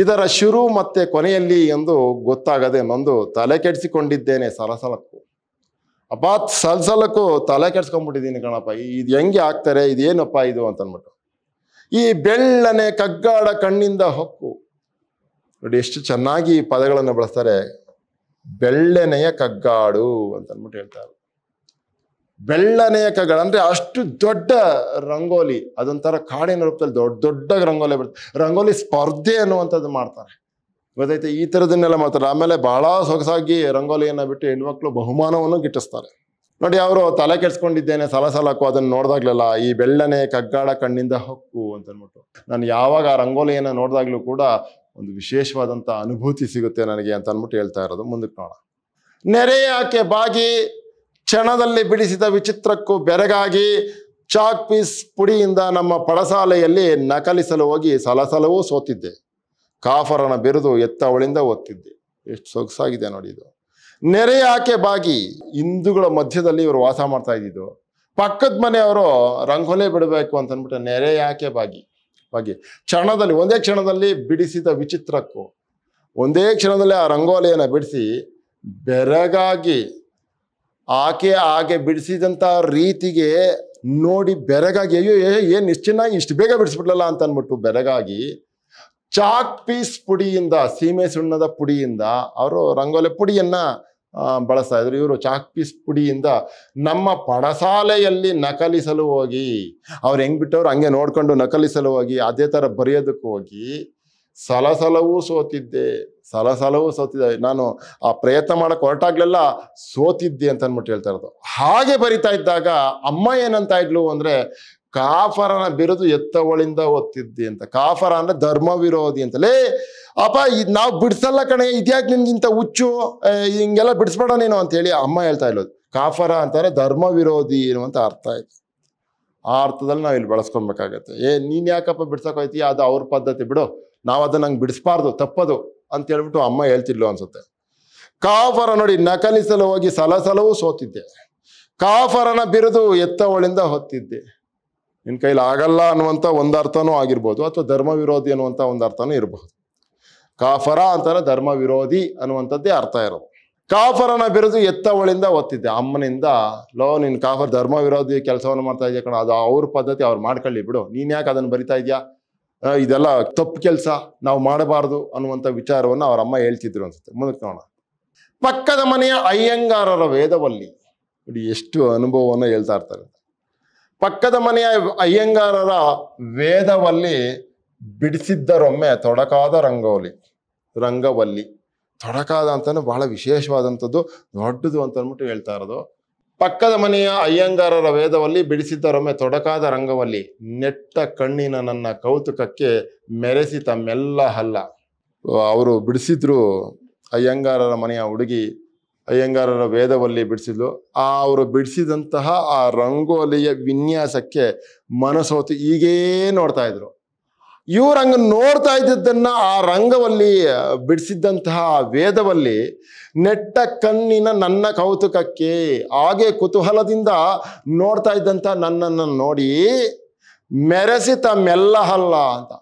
ಇದರ ಶುರು ಮತ್ತೆ ಕೊನೆಯಲ್ಲಿ ಎಂದು ಗೊತ್ತಾಗದೆ ನೊಂದು ತಲೆ ಕೆಡಿಸಿಕೊಂಡಿದ್ದೇನೆ ಸಲಸಲಕ್ಕೂ ಅಬ್ಬಾ ಸಲಸಲಕ್ಕೂ ತಲೆ ಕೆಡ್ಸ್ಕೊಂಡ್ಬಿಟ್ಟಿದ್ದೀನಿ ಕಣಪ್ಪ ಇದು ಹೆಂಗೆ ಆಗ್ತಾರೆ ಇದೇನಪ್ಪ ಇದು ಅಂತನ್ಬಿಟ್ಟು ಈ ಬೆಳ್ಳನೆ ಕಗ್ಗಾಡ ಕಣ್ಣಿಂದ ಹೊಕ್ಕು ನೋಡಿ ಎಷ್ಟು ಚೆನ್ನಾಗಿ ಈ ಪದಗಳನ್ನು ಬಳಸ್ತಾರೆ ಬೆಳ್ಳನೆಯ ಕಗ್ಗಾಡು ಅಂತ ಅಂದ್ಬಿಟ್ಟು ಹೇಳ್ತಾರೆ ಬೆಳ್ಳನೆಯ ಕಗ್ಗಾಡು ಅಂದ್ರೆ ಅಷ್ಟು ದೊಡ್ಡ ರಂಗೋಲಿ ಅದೊಂಥರ ಕಾಡಿನ ರೂಪದಲ್ಲಿ ದೊಡ್ಡ ದೊಡ್ಡ ರಂಗೋಲಿ ಬರುತ್ತೆ ರಂಗೋಲಿ ಸ್ಪರ್ಧೆ ಅನ್ನುವಂಥದ್ದು ಮಾಡ್ತಾರೆ ಗೊತ್ತೈತೆ ಈ ಥರದನ್ನೆಲ್ಲ ಮಾಡ್ತಾರೆ ಆಮೇಲೆ ಬಹಳ ಸೊಗಸಾಗಿ ರಂಗೋಲಿಯನ್ನು ಬಿಟ್ಟು ಹೆಣ್ಮಕ್ಳು ಬಹುಮಾನವನ್ನು ಗಿಟ್ಟಿಸ್ತಾರೆ ನೋಡಿ ಅವರು ತಲೆ ಕೆಡ್ಸ್ಕೊಂಡಿದ್ದೇನೆ ಸಲ ಸಲಕ್ಕೂ ಅದನ್ನು ನೋಡ್ದಾಗ್ಲಲ್ಲ ಈ ಬೆಳ್ಳನೆ ಕಗ್ಗಾಡ ಕಣ್ಣಿಂದ ಹೊಕ್ಕು ಅಂತ ಅಂದ್ಬಿಟ್ಟು ನಾನು ಯಾವಾಗ ಆ ರಂಗೋಲಿಯನ್ನು ನೋಡಿದಾಗ್ಲೂ ಕೂಡ ಒಂದು ವಿಶೇಷವಾದಂಥ ಅನುಭೂತಿ ಸಿಗುತ್ತೆ ನನಗೆ ಅಂತ ಅಂದ್ಬಿಟ್ಟು ಹೇಳ್ತಾ ಇರೋದು ಮುಂದಕ್ಕೆ ನೋಡೋಣ ನೆರೆಯಾಕೆ ಬಾಗಿ ಕ್ಷಣದಲ್ಲಿ ಬಿಡಿಸಿದ ವಿಚಿತ್ರಕ್ಕೂ ಬೆರಗಾಗಿ ಚಾಕ್ ಪೀಸ್ ಪುಡಿಯಿಂದ ನಮ್ಮ ಪಡಸಾಲೆಯಲ್ಲಿ ನಕಲಿಸಲು ಹೋಗಿ ಸಲಸಲವೂ ಸೋತಿದ್ದೆ ಕಾಫರನ ಬೆರೆದು ಎತ್ತ ಎತ್ತವಳಿಂದ ಓದ್ತಿದ್ದೆ ಎಷ್ಟು ಸೊಗಸಾಗಿದೆ ನೋಡಿ ಇದು ನೆರೆ ಆಕೆ ಬಾಗಿ ಹಿಂದೂಗಳ ಮಧ್ಯದಲ್ಲಿ ಇವರು ವಾಸ ಮಾಡ್ತಾ ಇದ್ದಿದ್ದು ಪಕ್ಕದ ಮನೆಯವರು ರಂಗೋಲೆ ಬಿಡಬೇಕು ಅಂತಂದ್ಬಿಟ್ಟು ನೆರೆ ಯಾಕೆ ಬಾಗಿ ಬಗ್ಗೆ ಕ್ಷಣದಲ್ಲಿ ಒಂದೇ ಕ್ಷಣದಲ್ಲಿ ಬಿಡಿಸಿದ ವಿಚಿತ್ರಕ್ಕೂ ಒಂದೇ ಕ್ಷಣದಲ್ಲಿ ಆ ರಂಗೋಲಿಯನ್ನು ಬಿಡಿಸಿ ಬೆರಗಾಗಿ ಆಕೆ ಹಾಗೆ ಬಿಡಿಸಿದಂಥ ರೀತಿಗೆ ನೋಡಿ ಬೆರಗಾಗಿ ಅಯ್ಯೋ ಏನು ನಿಶ್ಚಿನ್ನ ಇಷ್ಟು ಬೇಗ ಬಿಡಿಸ್ಬಿಡ್ಲಲ್ಲ ಅಂತ ಅಂದ್ಬಿಟ್ಟು ಬೆರಗಾಗಿ ಚಾಕ್ ಪೀಸ್ ಪುಡಿಯಿಂದ ಸೀಮೆ ಸುಣ್ಣದ ಪುಡಿಯಿಂದ ಅವರು ರಂಗೋಲಿ ಪುಡಿಯನ್ನು ಬಳಸ್ತಾ ಇದ್ರು ಇವರು ಚಾಕ್ ಪೀಸ್ ಪುಡಿಯಿಂದ ನಮ್ಮ ಪಡಸಾಲೆಯಲ್ಲಿ ನಕಲಿಸಲು ಹೋಗಿ ಅವ್ರು ಹೆಂಗ್ ಬಿಟ್ಟವ್ರು ಹಂಗೆ ನೋಡ್ಕೊಂಡು ನಕಲಿಸಲು ಹೋಗಿ ಅದೇ ತರ ಬರೆಯೋದಕ್ಕೆ ಹೋಗಿ ಸಲಸಲವೂ ಸೋತಿದ್ದೆ ಸಲಸಲವೂ ಸೋತಿದ್ದೆ ನಾನು ಆ ಪ್ರಯತ್ನ ಮಾಡಕ್ಕೆ ಹೊರಟಾಗ್ಲೆಲ್ಲ ಸೋತಿದ್ದೆ ಅಂತ ಅಂದ್ಬಿಟ್ಟು ಹೇಳ್ತಾ ಇರೋದು ಹಾಗೆ ಬರಿತಾ ಇದ್ದಾಗ ಅಮ್ಮ ಏನಂತ ಇದ್ಲು ಅಂದ್ರೆ ಕಾಫರನ ಬಿರುದು ಎತ್ತವಳಿಂದ ಹೊತ್ತಿದ್ದೆ ಅಂತ ಕಾಫರ ಅಂದ್ರೆ ಧರ್ಮ ವಿರೋಧಿ ಅಂತಲೇ ಅಪ್ಪ ಇದು ನಾವು ಬಿಡ್ಸಲ್ಲ ಕಣೆ ಇದ್ಯಾಕೆ ನಿನ್ಗಿಂತ ಹುಚ್ಚು ಹಿಂಗೆಲ್ಲ ಬಿಡಿಸ್ಬೇಡ ನೀನು ಅಂತ ಹೇಳಿ ಅಮ್ಮ ಹೇಳ್ತಾ ಇರೋದು ಕಾಫರ ಅಂತಾರೆ ಧರ್ಮ ವಿರೋಧಿ ಅನ್ನುವಂತ ಅರ್ಥ ಇದೆ ಆ ಅರ್ಥದಲ್ಲಿ ನಾವು ಇಲ್ಲಿ ಬಳಸ್ಕೊಬೇಕಾಗತ್ತೆ ಏ ನೀನ್ ಯಾಕಪ್ಪ ಬಿಡ್ಸಕ್ಕೋಯ್ತೀಯ ಅದು ಅವ್ರ ಪದ್ಧತಿ ಬಿಡು ನಾವು ಅದನ್ನ ನಂಗೆ ಬಿಡಿಸ್ಬಾರ್ದು ತಪ್ಪದು ಅಂತ ಹೇಳ್ಬಿಟ್ಟು ಅಮ್ಮ ಹೇಳ್ತಿಲ್ಲೋ ಅನ್ಸುತ್ತೆ ಕಾಫರ ನೋಡಿ ನಕಲಿಸಲು ಹೋಗಿ ಸಲಸಲವೂ ಸೋತಿದ್ದೆ ಕಾಫರನ ಬಿರುದು ಎತ್ತವಳಿಂದ ಹೊತ್ತಿದ್ದೆ ನಿನ್ನ ಕೈಲಿ ಆಗಲ್ಲ ಅನ್ನುವಂಥ ಒಂದು ಅರ್ಥನೂ ಆಗಿರ್ಬೋದು ಅಥವಾ ಧರ್ಮ ವಿರೋಧಿ ಅನ್ನುವಂಥ ಒಂದು ಅರ್ಥನೂ ಇರಬಹುದು ಕಾಫರ ಅಂತಾರೆ ಧರ್ಮ ವಿರೋಧಿ ಅನ್ನುವಂಥದ್ದೇ ಅರ್ಥ ಇರೋದು ಕಾಫರನ ಬಿರುದು ಎತ್ತವಳಿಂದ ಒತ್ತಿದ್ದೆ ಅಮ್ಮನಿಂದ ಲೋ ನಿನ್ನ ಕಾಫರ್ ಧರ್ಮ ವಿರೋಧಿ ಕೆಲಸವನ್ನು ಮಾಡ್ತಾ ಇದೆಯಾ ಕಣ ಅದು ಅವ್ರ ಪದ್ಧತಿ ಅವ್ರು ಮಾಡ್ಕೊಳ್ಳಿ ಬಿಡು ನೀನು ಯಾಕೆ ಅದನ್ನು ಬರಿತಾ ಇದೆಯಾ ಇದೆಲ್ಲ ತಪ್ಪು ಕೆಲಸ ನಾವು ಮಾಡಬಾರ್ದು ಅನ್ನುವಂಥ ವಿಚಾರವನ್ನು ಅವರ ಅಮ್ಮ ಹೇಳ್ತಿದ್ರು ಅನ್ಸುತ್ತೆ ಮುಂದಕ್ಕೆ ನೋಡೋಣ ಪಕ್ಕದ ಮನೆಯ ಅಯ್ಯಂಗಾರರ ವೇದವಲ್ಲಿ ನೋಡಿ ಎಷ್ಟು ಅನುಭವವನ್ನು ಹೇಳ್ತಾ ಇರ್ತಾರೆ ಪಕ್ಕದ ಮನೆಯ ಅಯ್ಯಂಗಾರರ ವೇದವಲ್ಲಿ ಬಿಡಿಸಿದ್ದರೊಮ್ಮೆ ತೊಡಕಾದ ರಂಗವಲ್ಲಿ ರಂಗವಲ್ಲಿ ತೊಡಕಾದ ಅಂತಾನೆ ಬಹಳ ವಿಶೇಷವಾದಂಥದ್ದು ದೊಡ್ಡದು ಅಂತ ಹೇಳ್ತಾ ಇರೋದು ಪಕ್ಕದ ಮನೆಯ ಅಯ್ಯಂಗಾರರ ವೇದವಲ್ಲಿ ಬಿಡಿಸಿದ್ದರೊಮ್ಮೆ ತೊಡಕಾದ ರಂಗವಲ್ಲಿ ನೆಟ್ಟ ಕಣ್ಣಿನ ನನ್ನ ಕೌತುಕಕ್ಕೆ ಮೆರೆಸಿ ತಮ್ಮೆಲ್ಲ ಹಲ್ಲ ಅವರು ಬಿಡಿಸಿದ್ರು ಅಯ್ಯಂಗಾರರ ಮನೆಯ ಹುಡುಗಿ ಅಯ್ಯಂಗಾರರ ವೇದವಲ್ಲಿ ಬಿಡಿಸಿದ್ಲು ಆ ಅವರು ಬಿಡಿಸಿದಂತಹ ಆ ರಂಗೋಲಿಯ ವಿನ್ಯಾಸಕ್ಕೆ ಮನಸೋತು ಈಗೇ ನೋಡ್ತಾ ಇದ್ರು ಇವ್ರು ಹಂಗ ನೋಡ್ತಾ ಇದ್ದದ್ದನ್ನ ಆ ರಂಗವಲ್ಲಿ ಬಿಡಿಸಿದ್ದಂತಹ ಆ ವೇದವಲ್ಲಿ ನೆಟ್ಟ ಕಣ್ಣಿನ ನನ್ನ ಕೌತುಕಕ್ಕೆ ಹಾಗೆ ಕುತೂಹಲದಿಂದ ನೋಡ್ತಾ ಇದ್ದಂಥ ನನ್ನನ್ನು ನೋಡಿ ಮೆರೆಸಿತ ಮೆಲ್ಲಹಲ್ಲ ಅಂತ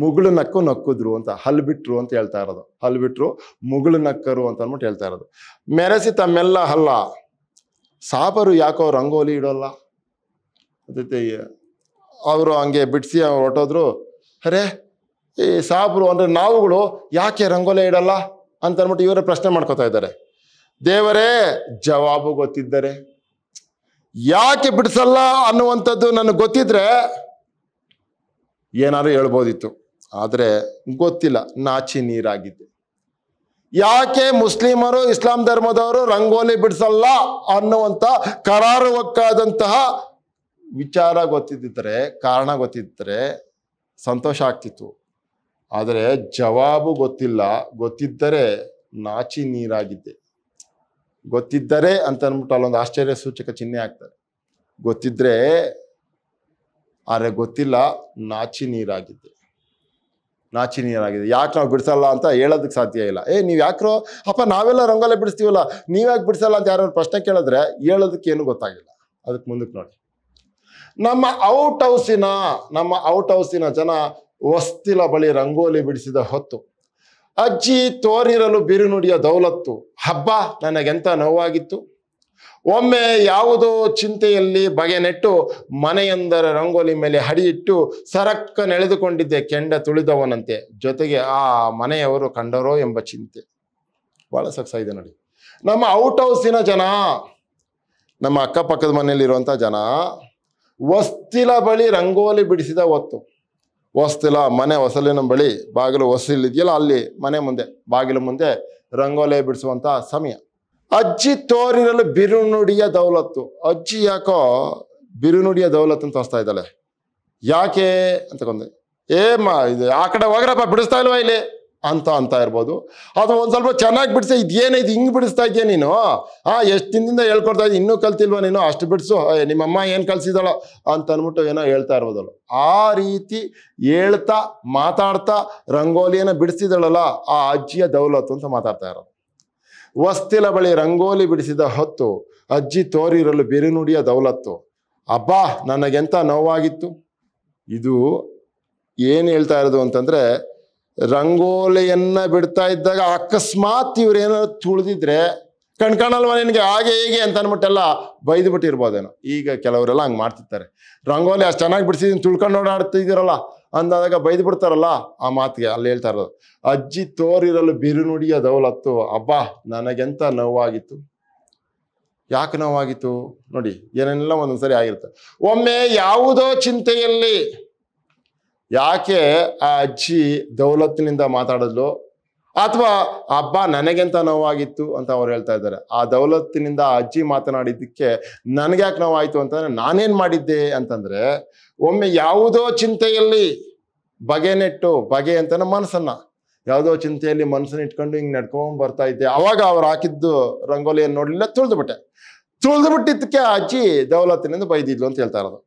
ಮುಗುಳು ನಕ್ಕು ನಕ್ಕಿದ್ರು ಅಂತ ಹಲ್ ಬಿಟ್ರು ಅಂತ ಹೇಳ್ತಾ ಇರೋದು ಹಲ್ ಬಿಟ್ರು ಮುಗುಳು ನಕ್ಕರು ಅಂತ ಅನ್ಬಿಟ್ಟು ಹೇಳ್ತಾ ಇರೋದು ಮೆರೆಸಿ ತಮ್ಮೆಲ್ಲ ಹಲ್ಲ ಸಾಪರು ಯಾಕೋ ರಂಗೋಲಿ ಇಡೋಲ್ಲ ಅದಕ್ಕೆ ಅವರು ಹಂಗೆ ಬಿಡಿಸಿ ಹೊಟ್ಟೋದ್ರು ಅರೆ ಈ ಸಾಪರು ಅಂದರೆ ನಾವುಗಳು ಯಾಕೆ ರಂಗೋಲಿ ಇಡಲ್ಲ ಅಂತ ಅಂದ್ಬಿಟ್ಟು ಇವರೇ ಪ್ರಶ್ನೆ ಮಾಡ್ಕೋತಾ ಇದ್ದಾರೆ ದೇವರೇ ಜವಾಬು ಗೊತ್ತಿದ್ದರೆ ಯಾಕೆ ಬಿಡಿಸಲ್ಲ ಅನ್ನುವಂಥದ್ದು ನನಗೆ ಗೊತ್ತಿದ್ರೆ ಏನಾದ್ರು ಹೇಳ್ಬೋದಿತ್ತು ಆದರೆ ಗೊತ್ತಿಲ್ಲ ನಾಚಿ ನೀರಾಗಿದ್ದೆ ಯಾಕೆ ಮುಸ್ಲಿಮರು ಇಸ್ಲಾಂ ಧರ್ಮದವರು ರಂಗೋಲಿ ಬಿಡಿಸಲ್ಲ ಅನ್ನುವಂಥ ಕರಾರುವಕ್ಕಾದಂತಹ ವಿಚಾರ ಗೊತ್ತಿದ್ದರೆ ಕಾರಣ ಗೊತ್ತಿದ್ದರೆ ಸಂತೋಷ ಆಗ್ತಿತ್ತು ಆದರೆ ಜವಾಬು ಗೊತ್ತಿಲ್ಲ ಗೊತ್ತಿದ್ದರೆ ನಾಚಿ ನೀರಾಗಿದ್ದೆ ಗೊತ್ತಿದ್ದರೆ ಅಂತ ಅಂದ್ಬಿಟ್ಟು ಅಲ್ಲೊಂದು ಆಶ್ಚರ್ಯ ಸೂಚಕ ಚಿಹ್ನೆ ಆಗ್ತದೆ ಗೊತ್ತಿದ್ರೆ ಆದರೆ ಗೊತ್ತಿಲ್ಲ ನಾಚಿ ನೀರಾಗಿದ್ದೆ ನಾಚಿನಿಯರಾಗಿದೆ ಯಾಕೆ ನಾವು ಬಿಡಿಸಲ್ಲ ಅಂತ ಹೇಳೋದಕ್ಕೆ ಸಾಧ್ಯ ಇಲ್ಲ ಏ ನೀವು ಯಾಕ್ರೋ ಅಪ್ಪ ನಾವೆಲ್ಲ ರಂಗೋಲೆ ಬಿಡಿಸ್ತೀವಲ್ಲ ನೀವ್ಯಾಕೆ ಬಿಡಿಸಲ್ಲ ಅಂತ ಯಾರು ಪ್ರಶ್ನೆ ಕೇಳಿದ್ರೆ ಹೇಳೋದಕ್ಕೇನು ಗೊತ್ತಾಗಿಲ್ಲ ಅದಕ್ಕೆ ಮುಂದಕ್ಕೆ ನೋಡಿ ನಮ್ಮ ಔಟ್ ಹೌಸಿನ ನಮ್ಮ ಔಟ್ ಹೌಸಿನ ಜನ ವಸ್ತಿಲ ಬಳಿ ರಂಗೋಲಿ ಬಿಡಿಸಿದ ಹೊತ್ತು ಅಜ್ಜಿ ತೋರಿರಲು ಬಿರುನುಡಿಯ ದೌಲತ್ತು ಹಬ್ಬ ನನಗೆಂತ ನೋವಾಗಿತ್ತು ಒಮ್ಮೆ ಯಾವುದೋ ಚಿಂತೆಯಲ್ಲಿ ಬಗೆ ನೆಟ್ಟು ಮನೆಯೊಂದರ ರಂಗೋಲಿ ಮೇಲೆ ಹಡಿಯಿಟ್ಟು ಸರಕ್ಕ ನೆಳೆದುಕೊಂಡಿದ್ದೆ ಕೆಂಡ ತುಳಿದವನಂತೆ ಜೊತೆಗೆ ಆ ಮನೆಯವರು ಕಂಡರೋ ಎಂಬ ಚಿಂತೆ ಭಾಳ ಇದೆ ನೋಡಿ ನಮ್ಮ ಔಟ್ ಹೌಸಿನ ಜನ ನಮ್ಮ ಅಕ್ಕಪಕ್ಕದ ಮನೆಯಲ್ಲಿರುವಂಥ ಜನ ವಸ್ತಿಲ ಬಳಿ ರಂಗೋಲಿ ಬಿಡಿಸಿದ ಹೊತ್ತು ಹೊಸ್ತಿಲ ಮನೆ ಹೊಸಲಿನ ಬಳಿ ಬಾಗಿಲು ಹೊಸಲಿದೆಯಲ್ಲ ಅಲ್ಲಿ ಮನೆ ಮುಂದೆ ಬಾಗಿಲು ಮುಂದೆ ರಂಗೋಲಿ ಬಿಡಿಸುವಂಥ ಸಮಯ ಅಜ್ಜಿ ತೋರಿರಲು ಬಿರುನುಡಿಯ ದೌಲತ್ತು ಅಜ್ಜಿ ಯಾಕೋ ಬಿರುನುಡಿಯ ದೌಲತ್ತು ಅಂತ ತೋರಿಸ್ತಾ ಇದ್ದಾಳೆ ಯಾಕೆ ಅಂತ ಕೊಂದೆ ಏ ಮಾ ಇದು ಆ ಕಡೆ ಹೋಗ್ರಪ್ಪ ಬಿಡಿಸ್ತಾ ಇಲ್ವಾ ಇಲ್ಲಿ ಅಂತ ಅಂತ ಇರ್ಬೋದು ಅದು ಒಂದು ಸ್ವಲ್ಪ ಚೆನ್ನಾಗಿ ಬಿಡಿಸಿ ಇದೇನೇ ಇದು ಹಿಂಗೆ ಬಿಡಿಸ್ತಾ ಇದೆಯಾ ನೀನು ಆ ಎಷ್ಟು ದಿನದಿಂದ ಹೇಳ್ಕೊಡ್ತಾ ಇದ್ದೀನಿ ಇನ್ನೂ ಕಲ್ತಿಲ್ವಾ ನೀನು ಅಷ್ಟು ಬಿಡಿಸು ನಿಮ್ಮಮ್ಮ ಏನು ಕಲಿಸಿದಾಳೋ ಅಂತ ಅಂದ್ಬಿಟ್ಟು ಏನೋ ಹೇಳ್ತಾ ಇರ್ಬೋದಲ್ಲ ಆ ರೀತಿ ಹೇಳ್ತಾ ಮಾತಾಡ್ತಾ ರಂಗೋಲಿಯನ್ನು ಬಿಡಿಸಿದಾಳಲ್ಲ ಆ ಅಜ್ಜಿಯ ದೌಲತ್ತು ಅಂತ ಮಾತಾಡ್ತಾ ಇರೋದು ವಸ್ತಿಲ ಬಳಿ ರಂಗೋಲಿ ಬಿಡಿಸಿದ ಹೊತ್ತು ಅಜ್ಜಿ ತೋರಿರಲು ಬಿರುನುಡಿಯ ದೌಲತ್ತು ಅಬ್ಬಾ ನನಗೆಂತ ನೋವಾಗಿತ್ತು ಇದು ಏನು ಹೇಳ್ತಾ ಇರೋದು ಅಂತಂದರೆ ರಂಗೋಲಿಯನ್ನು ಬಿಡ್ತಾ ಇದ್ದಾಗ ಅಕಸ್ಮಾತ್ ಇವ್ರೇನಾದ್ರು ತುಳಿದಿದ್ರೆ ಕಣ್ಕಾಣಲ್ವ ನಿನಗೆ ಹಾಗೆ ಹೀಗೆ ಅಂತ ಅಂದ್ಬಿಟ್ಟೆಲ್ಲ ಬೈದು ಬಿಟ್ಟಿರ್ಬೋದೇನೋ ಈಗ ಕೆಲವರೆಲ್ಲ ಹಂಗೆ ಮಾಡ್ತಿರ್ತಾರೆ ರಂಗೋಲಿ ಅಷ್ಟು ಚೆನ್ನಾಗಿ ಬಿಡಿಸಿದ್ದೀನಿ ತುಳ್ಕೊಂಡು ಓಡಾಡ್ತಿದ್ದೀರಲ್ಲ ಅಂದಾಗ ಬೈದು ಬಿಡ್ತಾರಲ್ಲ ಆ ಮಾತಿಗೆ ಅಲ್ಲಿ ಹೇಳ್ತಾ ಇರೋದು ಅಜ್ಜಿ ತೋರಿರಲು ಬಿರುನುಡಿಯ ದೌಲತ್ತು ಅಬ್ಬಾ ನನಗೆಂತ ನೋವಾಗಿತ್ತು ಯಾಕೆ ನೋವಾಗಿತ್ತು ನೋಡಿ ಏನೇನೆಲ್ಲ ಒಂದೊಂದ್ಸರಿ ಆಗಿರುತ್ತೆ ಒಮ್ಮೆ ಯಾವುದೋ ಚಿಂತೆಯಲ್ಲಿ ಯಾಕೆ ಆ ಅಜ್ಜಿ ದೌಲತ್ತಿನಿಂದ ಮಾತಾಡಿದ್ಲು ಅಥವಾ ಹಬ್ಬ ನನಗೆಂತ ನೋವಾಗಿತ್ತು ಅಂತ ಅವ್ರು ಹೇಳ್ತಾ ಇದ್ದಾರೆ ಆ ದೌಲತ್ತಿನಿಂದ ಅಜ್ಜಿ ಮಾತನಾಡಿದ್ದಕ್ಕೆ ನನಗ್ಯಾಕೆ ನೋವಾಯಿತು ಅಂತಂದ್ರೆ ನಾನೇನು ಮಾಡಿದ್ದೆ ಅಂತಂದ್ರೆ ಒಮ್ಮೆ ಯಾವುದೋ ಚಿಂತೆಯಲ್ಲಿ ಬಗೆನೆಟ್ಟು ಬಗೆ ಅಂತಾನೆ ಮನಸ್ಸನ್ನು ಯಾವುದೋ ಚಿಂತೆಯಲ್ಲಿ ಮನಸ್ಸನ್ನ ಇಟ್ಕೊಂಡು ಹಿಂಗೆ ನಡ್ಕೊಂಡು ಬರ್ತಾ ಇದ್ದೆ ಅವಾಗ ಅವ್ರು ಹಾಕಿದ್ದು ರಂಗೋಲಿಯನ್ನು ನೋಡಲಿಲ್ಲ ತುಳಿದು ಬಿಟ್ಟೆ ಆ ಅಜ್ಜಿ ದೌಲತ್ತಿನಿಂದ ಬೈದಿದ್ಲು ಅಂತ ಹೇಳ್ತಾ ಇರೋದು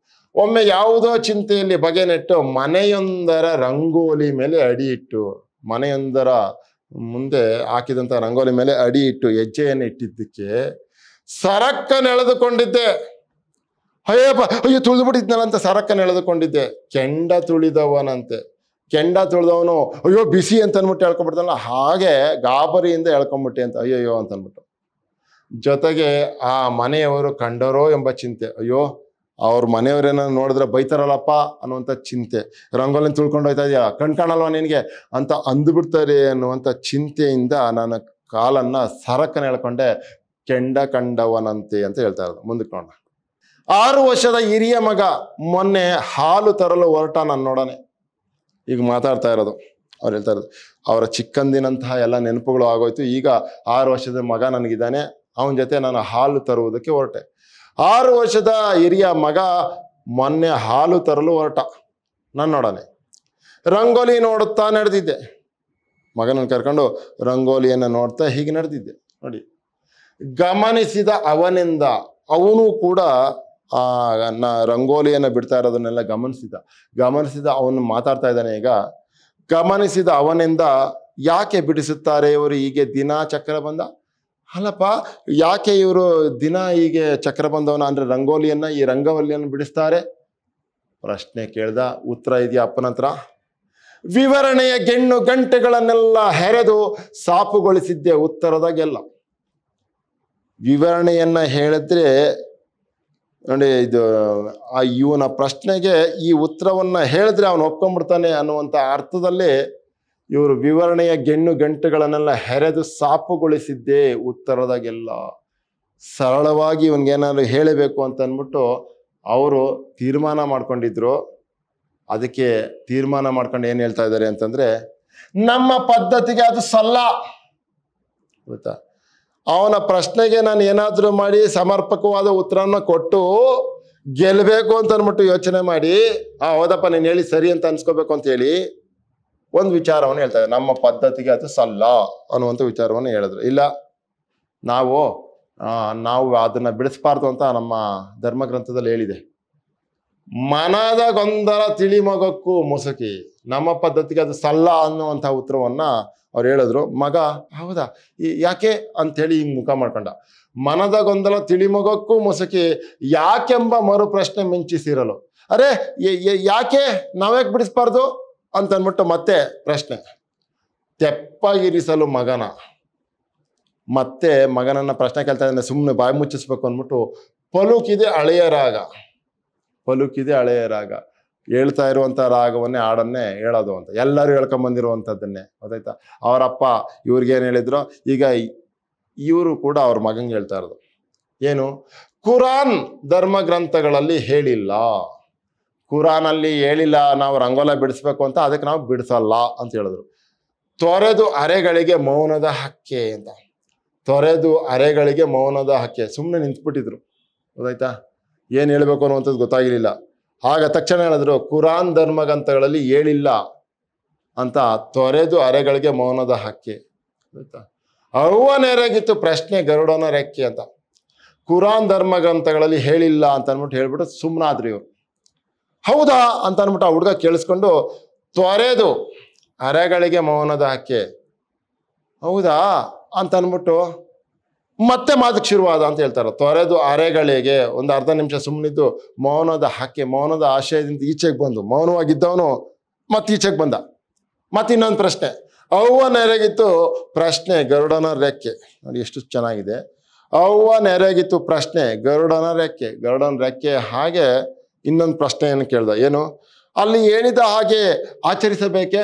ಒಮ್ಮೆ ಯಾವುದೋ ಚಿಂತೆಯಲ್ಲಿ ಬಗೆನೆಟ್ಟು ಮನೆಯೊಂದರ ರಂಗೋಲಿ ಮೇಲೆ ಅಡಿ ಇಟ್ಟು ಮನೆಯೊಂದರ ಮುಂದೆ ಹಾಕಿದಂಥ ರಂಗೋಲಿ ಮೇಲೆ ಅಡಿ ಇಟ್ಟು ಹೆಜ್ಜೆಯನ್ನು ಇಟ್ಟಿದ್ದಕ್ಕೆ ಸರಕ್ಕನ್ನು ಎಳೆದುಕೊಂಡಿದ್ದೆ ಅಯ್ಯಪ್ಪ ಅಯ್ಯೋ ಅಂತ ಸರಕ್ಕನ್ನು ಎಳೆದುಕೊಂಡಿದ್ದೆ ಕೆಂಡ ತುಳಿದವನಂತೆ ಕೆಂಡ ತುಳಿದವನು ಅಯ್ಯೋ ಬಿಸಿ ಅಂತ ಅಂದ್ಬಿಟ್ಟು ಹೇಳ್ಕೊಂಬಿಡ್ತಾನಲ್ಲ ಹಾಗೆ ಗಾಬರಿಯಿಂದ ಎಳ್ಕೊಂಬಿಟ್ಟೆ ಅಂತ ಅಯ್ಯಯ್ಯೋ ಅಂತ ಅಂದ್ಬಿಟ್ಟು ಜೊತೆಗೆ ಆ ಮನೆಯವರು ಕಂಡರೋ ಎಂಬ ಚಿಂತೆ ಅಯ್ಯೋ ಅವ್ರ ಏನೋ ನೋಡಿದ್ರೆ ಬೈತಾರಲ್ಲಪ್ಪ ಅನ್ನುವಂಥ ಚಿಂತೆ ರಂಗೋಲಿನ ತುಳ್ಕೊಂಡು ಹೋಯ್ತಾ ಇದೆಯಾ ಕಣ್ಕಾಣಲ್ವ ನಿನಗೆ ಅಂತ ಅಂದುಬಿಡ್ತಾರೆ ಅನ್ನುವಂಥ ಚಿಂತೆಯಿಂದ ನಾನು ಕಾಲನ್ನು ಸರಕನ್ನು ಹೇಳ್ಕೊಂಡೆ ಕೆಂಡ ಕಂಡವನಂತೆ ಅಂತ ಹೇಳ್ತಾ ಇರೋದು ಮುಂದಕ್ಕೆ ಆರು ವರ್ಷದ ಹಿರಿಯ ಮಗ ಮೊನ್ನೆ ಹಾಲು ತರಲು ಹೊರಟ ನಾನು ನೋಡೋಣ ಈಗ ಮಾತಾಡ್ತಾ ಇರೋದು ಅವ್ರು ಹೇಳ್ತಾ ಇರೋದು ಅವರ ಚಿಕ್ಕಂದಿನಂತಹ ಎಲ್ಲ ನೆನಪುಗಳು ಆಗೋಯ್ತು ಈಗ ಆರು ವರ್ಷದ ಮಗ ನನಗಿದ್ದಾನೆ ಅವನ ಜೊತೆ ನಾನು ಹಾಲು ತರುವುದಕ್ಕೆ ಹೊರಟೆ ಆರು ವರ್ಷದ ಹಿರಿಯ ಮಗ ಮೊನ್ನೆ ಹಾಲು ತರಲು ಹೊರಟ ನನ್ನೊಡನೆ ರಂಗೋಲಿ ನೋಡುತ್ತಾ ನಡೆದಿದ್ದೆ ಮಗನನ್ನು ಕರ್ಕೊಂಡು ರಂಗೋಲಿಯನ್ನು ನೋಡ್ತಾ ಹೀಗೆ ನಡೆದಿದ್ದೆ ನೋಡಿ ಗಮನಿಸಿದ ಅವನಿಂದ ಅವನು ಕೂಡ ನ ರಂಗೋಲಿಯನ್ನು ಬಿಡ್ತಾ ಇರೋದನ್ನೆಲ್ಲ ಗಮನಿಸಿದ ಗಮನಿಸಿದ ಅವನು ಮಾತಾಡ್ತಾ ಇದ್ದಾನೆ ಈಗ ಗಮನಿಸಿದ ಅವನಿಂದ ಯಾಕೆ ಬಿಡಿಸುತ್ತಾರೆ ಇವರು ಹೀಗೆ ದಿನ ಚಕ್ರ ಬಂದ ಅಲ್ಲಪ್ಪ ಯಾಕೆ ಇವರು ದಿನ ಹೀಗೆ ಚಕ್ರಬಂಧವನ ಅಂದರೆ ರಂಗೋಲಿಯನ್ನು ಈ ರಂಗವಲ್ಲಿಯನ್ನು ಬಿಡಿಸ್ತಾರೆ ಪ್ರಶ್ನೆ ಕೇಳ್ದ ಉತ್ತರ ಇದೆಯಾ ಅಪ್ಪನ ಹತ್ರ ವಿವರಣೆಯ ಗೆಣ್ಣು ಗಂಟೆಗಳನ್ನೆಲ್ಲ ಹೆರೆದು ಸಾಪುಗೊಳಿಸಿದ್ದೆ ಉತ್ತರದಾಗೆಲ್ಲ ವಿವರಣೆಯನ್ನು ಹೇಳಿದ್ರೆ ನೋಡಿ ಇದು ಆ ಇವನ ಪ್ರಶ್ನೆಗೆ ಈ ಉತ್ತರವನ್ನು ಹೇಳಿದ್ರೆ ಅವನು ಒಪ್ಕೊಂಡ್ಬಿಡ್ತಾನೆ ಅನ್ನುವಂಥ ಅರ್ಥದಲ್ಲಿ ಇವರು ವಿವರಣೆಯ ಗೆಣ್ಣು ಗಂಟುಗಳನ್ನೆಲ್ಲ ಹೆರೆದು ಸಾಪುಗೊಳಿಸಿದ್ದೆ ಉತ್ತರದಾಗೆಲ್ಲ ಸರಳವಾಗಿ ಏನಾದ್ರು ಹೇಳಬೇಕು ಅಂತ ಅಂದ್ಬಿಟ್ಟು ಅವರು ತೀರ್ಮಾನ ಮಾಡ್ಕೊಂಡಿದ್ರು ಅದಕ್ಕೆ ತೀರ್ಮಾನ ಮಾಡ್ಕೊಂಡು ಏನು ಹೇಳ್ತಾ ಇದ್ದಾರೆ ಅಂತಂದರೆ ನಮ್ಮ ಪದ್ಧತಿಗೆ ಅದು ಸಲ್ಲ ಗೊತ್ತಾ ಅವನ ಪ್ರಶ್ನೆಗೆ ನಾನು ಏನಾದರೂ ಮಾಡಿ ಸಮರ್ಪಕವಾದ ಉತ್ತರವನ್ನು ಕೊಟ್ಟು ಗೆಲ್ಲಬೇಕು ಅಂತ ಅಂದ್ಬಿಟ್ಟು ಯೋಚನೆ ಮಾಡಿ ಆ ಹೌದಪ್ಪ ನೀನು ಹೇಳಿ ಸರಿ ಅಂತ ಅನ್ಸ್ಕೋಬೇಕು ಅಂತ ಹೇಳಿ ಒಂದು ವಿಚಾರವನ್ನು ಹೇಳ್ತಾರೆ ನಮ್ಮ ಪದ್ಧತಿಗೆ ಅದು ಸಲ್ಲ ಅನ್ನುವಂಥ ವಿಚಾರವನ್ನು ಹೇಳಿದ್ರು ಇಲ್ಲ ನಾವು ನಾವು ಅದನ್ನು ಬಿಡಿಸ್ಬಾರ್ದು ಅಂತ ನಮ್ಮ ಧರ್ಮಗ್ರಂಥದಲ್ಲಿ ಹೇಳಿದೆ ಮನದ ಗೊಂದಲ ತಿಳಿಮಗಕ್ಕೂ ಮುಸುಕಿ ನಮ್ಮ ಪದ್ಧತಿಗೆ ಅದು ಸಲ್ಲ ಅನ್ನುವಂಥ ಉತ್ತರವನ್ನು ಅವ್ರು ಹೇಳಿದ್ರು ಮಗ ಹೌದಾ ಯಾಕೆ ಅಂಥೇಳಿ ಹಿಂಗೆ ಮುಖ ಮಾಡ್ಕೊಂಡ ಮನದ ಗೊಂದಲ ತಿಳಿಮಗಕ್ಕೂ ಮುಸುಕಿ ಯಾಕೆಂಬ ಮರು ಪ್ರಶ್ನೆ ಮಿಂಚಿಸಿರಲು ಅರೆ ಯಾಕೆ ನಾವ್ಯಾಕೆ ಬಿಡಿಸ್ಬಾರ್ದು ಅಂತ ಅಂದ್ಬಿಟ್ಟು ಮತ್ತೆ ಪ್ರಶ್ನೆ ತೆಪ್ಪಗಿರಿಸಲು ಮಗನ ಮತ್ತೆ ಮಗನನ್ನ ಪ್ರಶ್ನೆ ಕೇಳ್ತಾ ಇದ್ದಾನೆ ಸುಮ್ಮನೆ ಬಾಯಿ ಮುಚ್ಚಿಸ್ಬೇಕು ಅಂದ್ಬಿಟ್ಟು ಪಲುಕಿದೆ ಹಳೆಯ ರಾಗ ಪಲುಕಿದೆ ಹಳೆಯ ರಾಗ ಹೇಳ್ತಾ ಇರುವಂಥ ರಾಗವನ್ನೇ ಹಾಡನ್ನೇ ಹೇಳೋದು ಅಂತ ಎಲ್ಲರೂ ಹೇಳ್ಕೊಂಬಂದಿರುವಂಥದ್ದನ್ನೇ ಗೊತ್ತಾಯ್ತಾ ಅವರಪ್ಪ ಇವ್ರಿಗೇನು ಹೇಳಿದ್ರು ಈಗ ಇವರು ಕೂಡ ಅವ್ರ ಮಗಂಗೆ ಹೇಳ್ತಾ ಇರೋದು ಏನು ಕುರಾನ್ ಧರ್ಮ ಗ್ರಂಥಗಳಲ್ಲಿ ಹೇಳಿಲ್ಲ ಅಲ್ಲಿ ಹೇಳಿಲ್ಲ ನಾವು ರಂಗೋಲ ಬಿಡಿಸ್ಬೇಕು ಅಂತ ಅದಕ್ಕೆ ನಾವು ಬಿಡಿಸಲ್ಲ ಅಂತ ಹೇಳಿದ್ರು ತೊರೆದು ಅರೆಗಳಿಗೆ ಮೌನದ ಹಕ್ಕೆ ಅಂತ ತೊರೆದು ಅರೆಗಳಿಗೆ ಮೌನದ ಹಕ್ಕೆ ಸುಮ್ಮನೆ ನಿಂತ್ಬಿಟ್ಟಿದ್ರು ಗೊತ್ತಾಯ್ತಾ ಏನು ಹೇಳಬೇಕು ಅನ್ನುವಂಥದ್ದು ಗೊತ್ತಾಗಿರಲಿಲ್ಲ ಆಗ ತಕ್ಷಣ ಹೇಳಿದ್ರು ಕುರಾನ್ ಧರ್ಮಗ್ರಂಥಗಳಲ್ಲಿ ಹೇಳಿಲ್ಲ ಅಂತ ತೊರೆದು ಅರೆಗಳಿಗೆ ಮೌನದ ಹಕ್ಕೆ ಗೊತ್ತಾ ನೆರೆಗಿತ್ತು ಪ್ರಶ್ನೆ ಗರುಡನ ರೆಕ್ಕೆ ಅಂತ ಕುರಾನ್ ಧರ್ಮಗ್ರಂಥಗಳಲ್ಲಿ ಹೇಳಿಲ್ಲ ಅಂತ ಅಂದ್ಬಿಟ್ಟು ಹೇಳ್ಬಿಟ್ಟು ಸುಮ್ಮನಾದ್ರು ಇವರು ಹೌದಾ ಅಂತ ಅಂದ್ಬಿಟ್ಟು ಆ ಹುಡುಗ ಕೇಳಿಸ್ಕೊಂಡು ತ್ವರೆದು ಅರೆಗಳಿಗೆ ಮೌನದ ಹಾಕೆ ಹೌದಾ ಅಂತ ಅಂದ್ಬಿಟ್ಟು ಮತ್ತೆ ಮಾತಕ್ಕೆ ಶುರುವಾದ ಅಂತ ಹೇಳ್ತಾರೆ ತೊರೆದು ಅರೆಗಳಿಗೆ ಒಂದು ಅರ್ಧ ನಿಮಿಷ ಸುಮ್ಮನಿದ್ದು ಮೌನದ ಹಾಕೆ ಮೌನದ ಆಶಯದಿಂದ ಈಚೆಗೆ ಬಂದು ಮೌನವಾಗಿದ್ದವನು ಮತ್ತೆ ಈಚೆಗೆ ಬಂದ ಮತ್ತೆ ಇನ್ನೊಂದು ಪ್ರಶ್ನೆ ಅವ್ವ ನೆರೆಗಿತ್ತು ಪ್ರಶ್ನೆ ಗರುಡನ ರೆಕ್ಕೆ ನೋಡಿ ಎಷ್ಟು ಚೆನ್ನಾಗಿದೆ ಅವ್ವ ನೆರೆಗಿತ್ತು ಪ್ರಶ್ನೆ ಗರುಡನ ರೆಕ್ಕೆ ಗರುಡನ ರೆಕ್ಕೆ ಹಾಗೆ ಇನ್ನೊಂದು ಪ್ರಶ್ನೆ ಏನು ಕೇಳ್ದ ಏನು ಅಲ್ಲಿ ಹೇಳಿದ ಹಾಗೆ ಆಚರಿಸಬೇಕೆ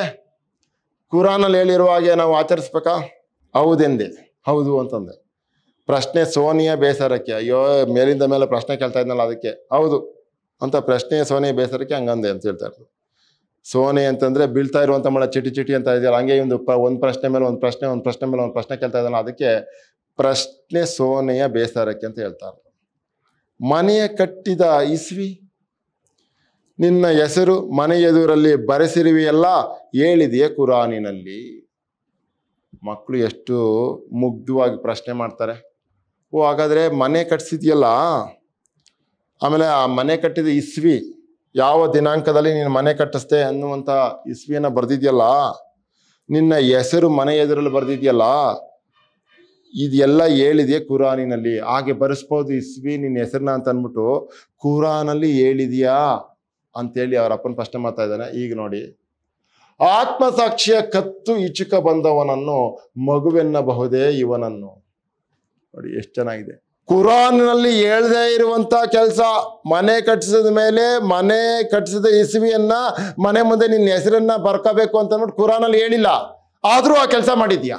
ಕುರಾನಲ್ಲಿ ಹೇಳಿರುವ ಹಾಗೆ ನಾವು ಆಚರಿಸ್ಬೇಕಾ ಹೌದೆಂದೆ ಹೌದು ಅಂತಂದೆ ಪ್ರಶ್ನೆ ಸೋನಿಯಾ ಬೇಸರಕ್ಕೆ ಅಯ್ಯೋ ಮೇಲಿಂದ ಮೇಲೆ ಪ್ರಶ್ನೆ ಕೇಳ್ತಾ ಇದ್ನಲ್ಲ ಅದಕ್ಕೆ ಹೌದು ಅಂತ ಪ್ರಶ್ನೆ ಸೋನಿಯ ಬೇಸರಕ್ಕೆ ಹಂಗಂದೆ ಅಂತ ಹೇಳ್ತಾ ಸೋನಿ ಸೋನೆ ಅಂತಂದರೆ ಬೀಳ್ತಾ ಇರುವಂಥ ಮಳೆ ಚಿಟಿ ಚಿಟಿ ಅಂತ ಇದೆಯಲ್ಲ ಹಂಗೆ ಒಂದು ಪ ಒಂದು ಪ್ರಶ್ನೆ ಮೇಲೆ ಒಂದು ಪ್ರಶ್ನೆ ಒಂದು ಪ್ರಶ್ನೆ ಮೇಲೆ ಒಂದು ಪ್ರಶ್ನೆ ಕೇಳ್ತಾ ಇದ್ದಾನೆ ಅದಕ್ಕೆ ಪ್ರಶ್ನೆ ಸೋನೆಯ ಬೇಸರಕ್ಕೆ ಅಂತ ಹೇಳ್ತಾರೆ ಮನೆಯ ಕಟ್ಟಿದ ಇಸ್ವಿ ನಿನ್ನ ಹೆಸರು ಮನೆಯೆದುರಲ್ಲಿ ಬರೆಸಿರುವೆಯಲ್ಲ ಹೇಳಿದೆಯೇ ಕುರಾನಿನಲ್ಲಿ ಮಕ್ಕಳು ಎಷ್ಟು ಮುಗ್ಧವಾಗಿ ಪ್ರಶ್ನೆ ಮಾಡ್ತಾರೆ ಓ ಹಾಗಾದರೆ ಮನೆ ಕಟ್ಟಿಸಿದ್ಯಲ್ಲ ಆಮೇಲೆ ಆ ಮನೆ ಕಟ್ಟಿದ ಇಸ್ವಿ ಯಾವ ದಿನಾಂಕದಲ್ಲಿ ನೀನು ಮನೆ ಕಟ್ಟಿಸ್ದೆ ಅನ್ನುವಂಥ ಇಸ್ವಿಯನ್ನು ಬರೆದಿದೆಯಲ್ಲ ನಿನ್ನ ಹೆಸರು ಮನೆ ಎದುರಲ್ಲಿ ಬರೆದಿದೆಯಲ್ಲ ಇದೆಲ್ಲ ಹೇಳಿದೆಯೇ ಕುರಾನಿನಲ್ಲಿ ಹಾಗೆ ಬರೆಸ್ಬೋದು ಇಸ್ವಿ ನಿನ್ನ ಹೆಸರನ್ನ ಅಂತ ಅಂದ್ಬಿಟ್ಟು ಕುರಾನಲ್ಲಿ ಹೇಳಿದೆಯಾ ಅಂತೇಳಿ ಅವ್ರ ಅಪ್ಪನ ಪ್ರಶ್ನೆ ಮಾಡ್ತಾ ಇದ್ದಾನೆ ಈಗ ನೋಡಿ ಆತ್ಮಸಾಕ್ಷಿಯ ಕತ್ತು ಇಚುಕ ಬಂದವನನ್ನು ಮಗುವೆನ್ನಬಹುದೇ ಇವನನ್ನು ನೋಡಿ ಎಷ್ಟು ಚೆನ್ನಾಗಿದೆ ನಲ್ಲಿ ಹೇಳದೇ ಇರುವಂತ ಕೆಲಸ ಮನೆ ಕಟ್ಟಿಸಿದ ಮೇಲೆ ಮನೆ ಕಟ್ಟಿಸಿದ ಇಸುವಿಯನ್ನ ಮನೆ ಮುಂದೆ ನಿನ್ನ ಹೆಸರನ್ನ ಬರ್ಕಬೇಕು ಅಂತ ನೋಡಿ ಕುರಾನಲ್ಲಿ ಹೇಳಿಲ್ಲ ಆದರೂ ಆ ಕೆಲಸ ಮಾಡಿದ್ಯಾ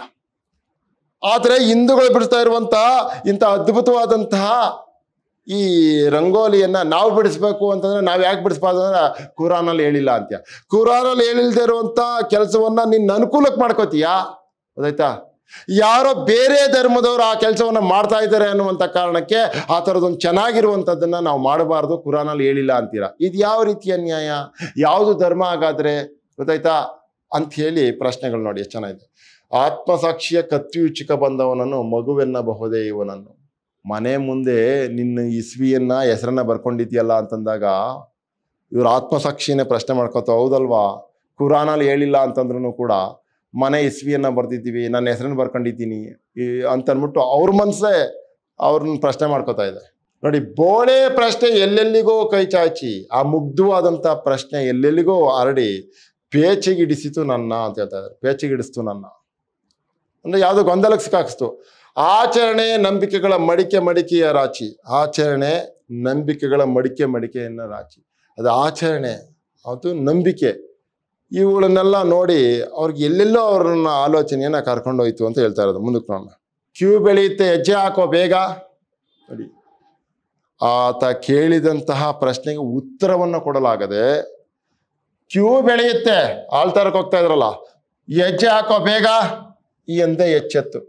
ಆದರೆ ಹಿಂದೂಗಳು ಬಿಡಿಸ್ತಾ ಇರುವಂತಹ ಇಂಥ ಅದ್ಭುತವಾದಂತಹ ಈ ರಂಗೋಲಿಯನ್ನ ನಾವು ಬಿಡಿಸ್ಬೇಕು ಅಂತಂದ್ರೆ ನಾವು ಯಾಕೆ ಬಿಡಿಸ್ಬಾರ್ದು ಅಂದ್ರೆ ಕುರಾನಲ್ಲಿ ಹೇಳಿಲ್ಲ ಅಂತ ಕುರಾನಲ್ಲಿ ಹೇಳಿಲ್ದೇ ಇರುವಂತ ಕೆಲಸವನ್ನ ನಿನ್ನ ಅನುಕೂಲಕ್ಕೆ ಮಾಡ್ಕೋತೀಯಾ ಅದಾಯ್ತಾ ಯಾರೋ ಬೇರೆ ಧರ್ಮದವರು ಆ ಕೆಲಸವನ್ನ ಮಾಡ್ತಾ ಇದ್ದಾರೆ ಅನ್ನುವಂಥ ಕಾರಣಕ್ಕೆ ಆ ಥರದೊಂದು ಚೆನ್ನಾಗಿರುವಂಥದ್ದನ್ನ ನಾವು ಮಾಡಬಾರ್ದು ಕುರಾನಲ್ಲಿ ಹೇಳಿಲ್ಲ ಅಂತೀರಾ ಇದು ಯಾವ ರೀತಿಯ ನ್ಯಾಯ ಯಾವುದು ಧರ್ಮ ಹಾಗಾದ್ರೆ ಗೊತ್ತಾಯ್ತಾ ಅಂತ ಹೇಳಿ ಪ್ರಶ್ನೆಗಳು ನೋಡಿ ಚೆನ್ನಾಗಿದೆ ಆತ್ಮಸಾಕ್ಷಿಯ ಕತ್ಯುಚಿಕ ಬಂದವನನ್ನು ಮಗುವೆನ್ನಬಹುದೇ ಇವನನ್ನು ಮನೆ ಮುಂದೆ ನಿನ್ನ ಇಸ್ವಿಯನ್ನ ಹೆಸರನ್ನ ಬರ್ಕೊಂಡಿದ್ಯಲ್ಲ ಅಂತಂದಾಗ ಇವ್ರ ಆತ್ಮಸಾಕ್ಷಿನೇ ಪ್ರಶ್ನೆ ಮಾಡ್ಕೋತ ಹೌದಲ್ವಾ ಕುರಾನಲ್ಲಿ ಹೇಳಿಲ್ಲ ಅಂತಂದ್ರೂ ಕೂಡ ಮನೆ ಇಸ್ವಿಯನ್ನ ಬರ್ತಿದ್ದೀವಿ ನನ್ನ ಹೆಸರನ್ನ ಬರ್ಕೊಂಡಿದ್ದೀನಿ ಅಂತನ್ಬಿಟ್ಟು ಅವ್ರ ಮನಸ್ಸೇ ಅವ್ರನ್ನ ಪ್ರಶ್ನೆ ಮಾಡ್ಕೋತಾ ಇದೆ ನೋಡಿ ಬೋಳೆ ಪ್ರಶ್ನೆ ಎಲ್ಲೆಲ್ಲಿಗೋ ಕೈ ಚಾಚಿ ಆ ಮುಗ್ಧವಾದಂಥ ಪ್ರಶ್ನೆ ಎಲ್ಲೆಲ್ಲಿಗೋ ಹರಡಿ ಪೇಚಿಗಿಡಿಸಿತು ನನ್ನ ಅಂತ ಹೇಳ್ತಾ ಇದ್ದಾರೆ ಪೇಚಿಗಿಡಿಸ್ತು ನನ್ನ ಅಂದರೆ ಯಾವುದೋ ಗೊಂದಲಕ್ಕೆ ಸಿಕ್ಕಾಕಿಸ್ತು ಆಚರಣೆ ನಂಬಿಕೆಗಳ ಮಡಿಕೆ ಮಡಿಕೆಯ ರಾಚಿ ಆಚರಣೆ ನಂಬಿಕೆಗಳ ಮಡಿಕೆ ಮಡಿಕೆಯನ್ನ ರಾಚಿ ಅದು ಆಚರಣೆ ಅದು ನಂಬಿಕೆ ಇವುಗಳನ್ನೆಲ್ಲ ನೋಡಿ ಅವ್ರಿಗೆ ಎಲ್ಲೆಲ್ಲೋ ಅವ್ರನ್ನ ಆಲೋಚನೆಯನ್ನ ಕರ್ಕೊಂಡೋಯ್ತು ಅಂತ ಹೇಳ್ತಾ ಇರೋದು ಮುಂದಕ್ಕೆ ಕ್ಯೂ ಬೆಳೆಯುತ್ತೆ ಹೆಜ್ಜೆ ಹಾಕೋ ಬೇಗ ನೋಡಿ ಆತ ಕೇಳಿದಂತಹ ಪ್ರಶ್ನೆಗೆ ಉತ್ತರವನ್ನು ಕೊಡಲಾಗದೆ ಕ್ಯೂ ಬೆಳೆಯುತ್ತೆ ಆಳ್ತಾರಕ್ಕೆ ಹೋಗ್ತಾ ಇದ್ರಲ್ಲ ಹೆಜ್ಜೆ ಹಾಕೋ ಬೇಗ ಈ ಎಂದೇ ಎಚ್ಚೆತ್ತು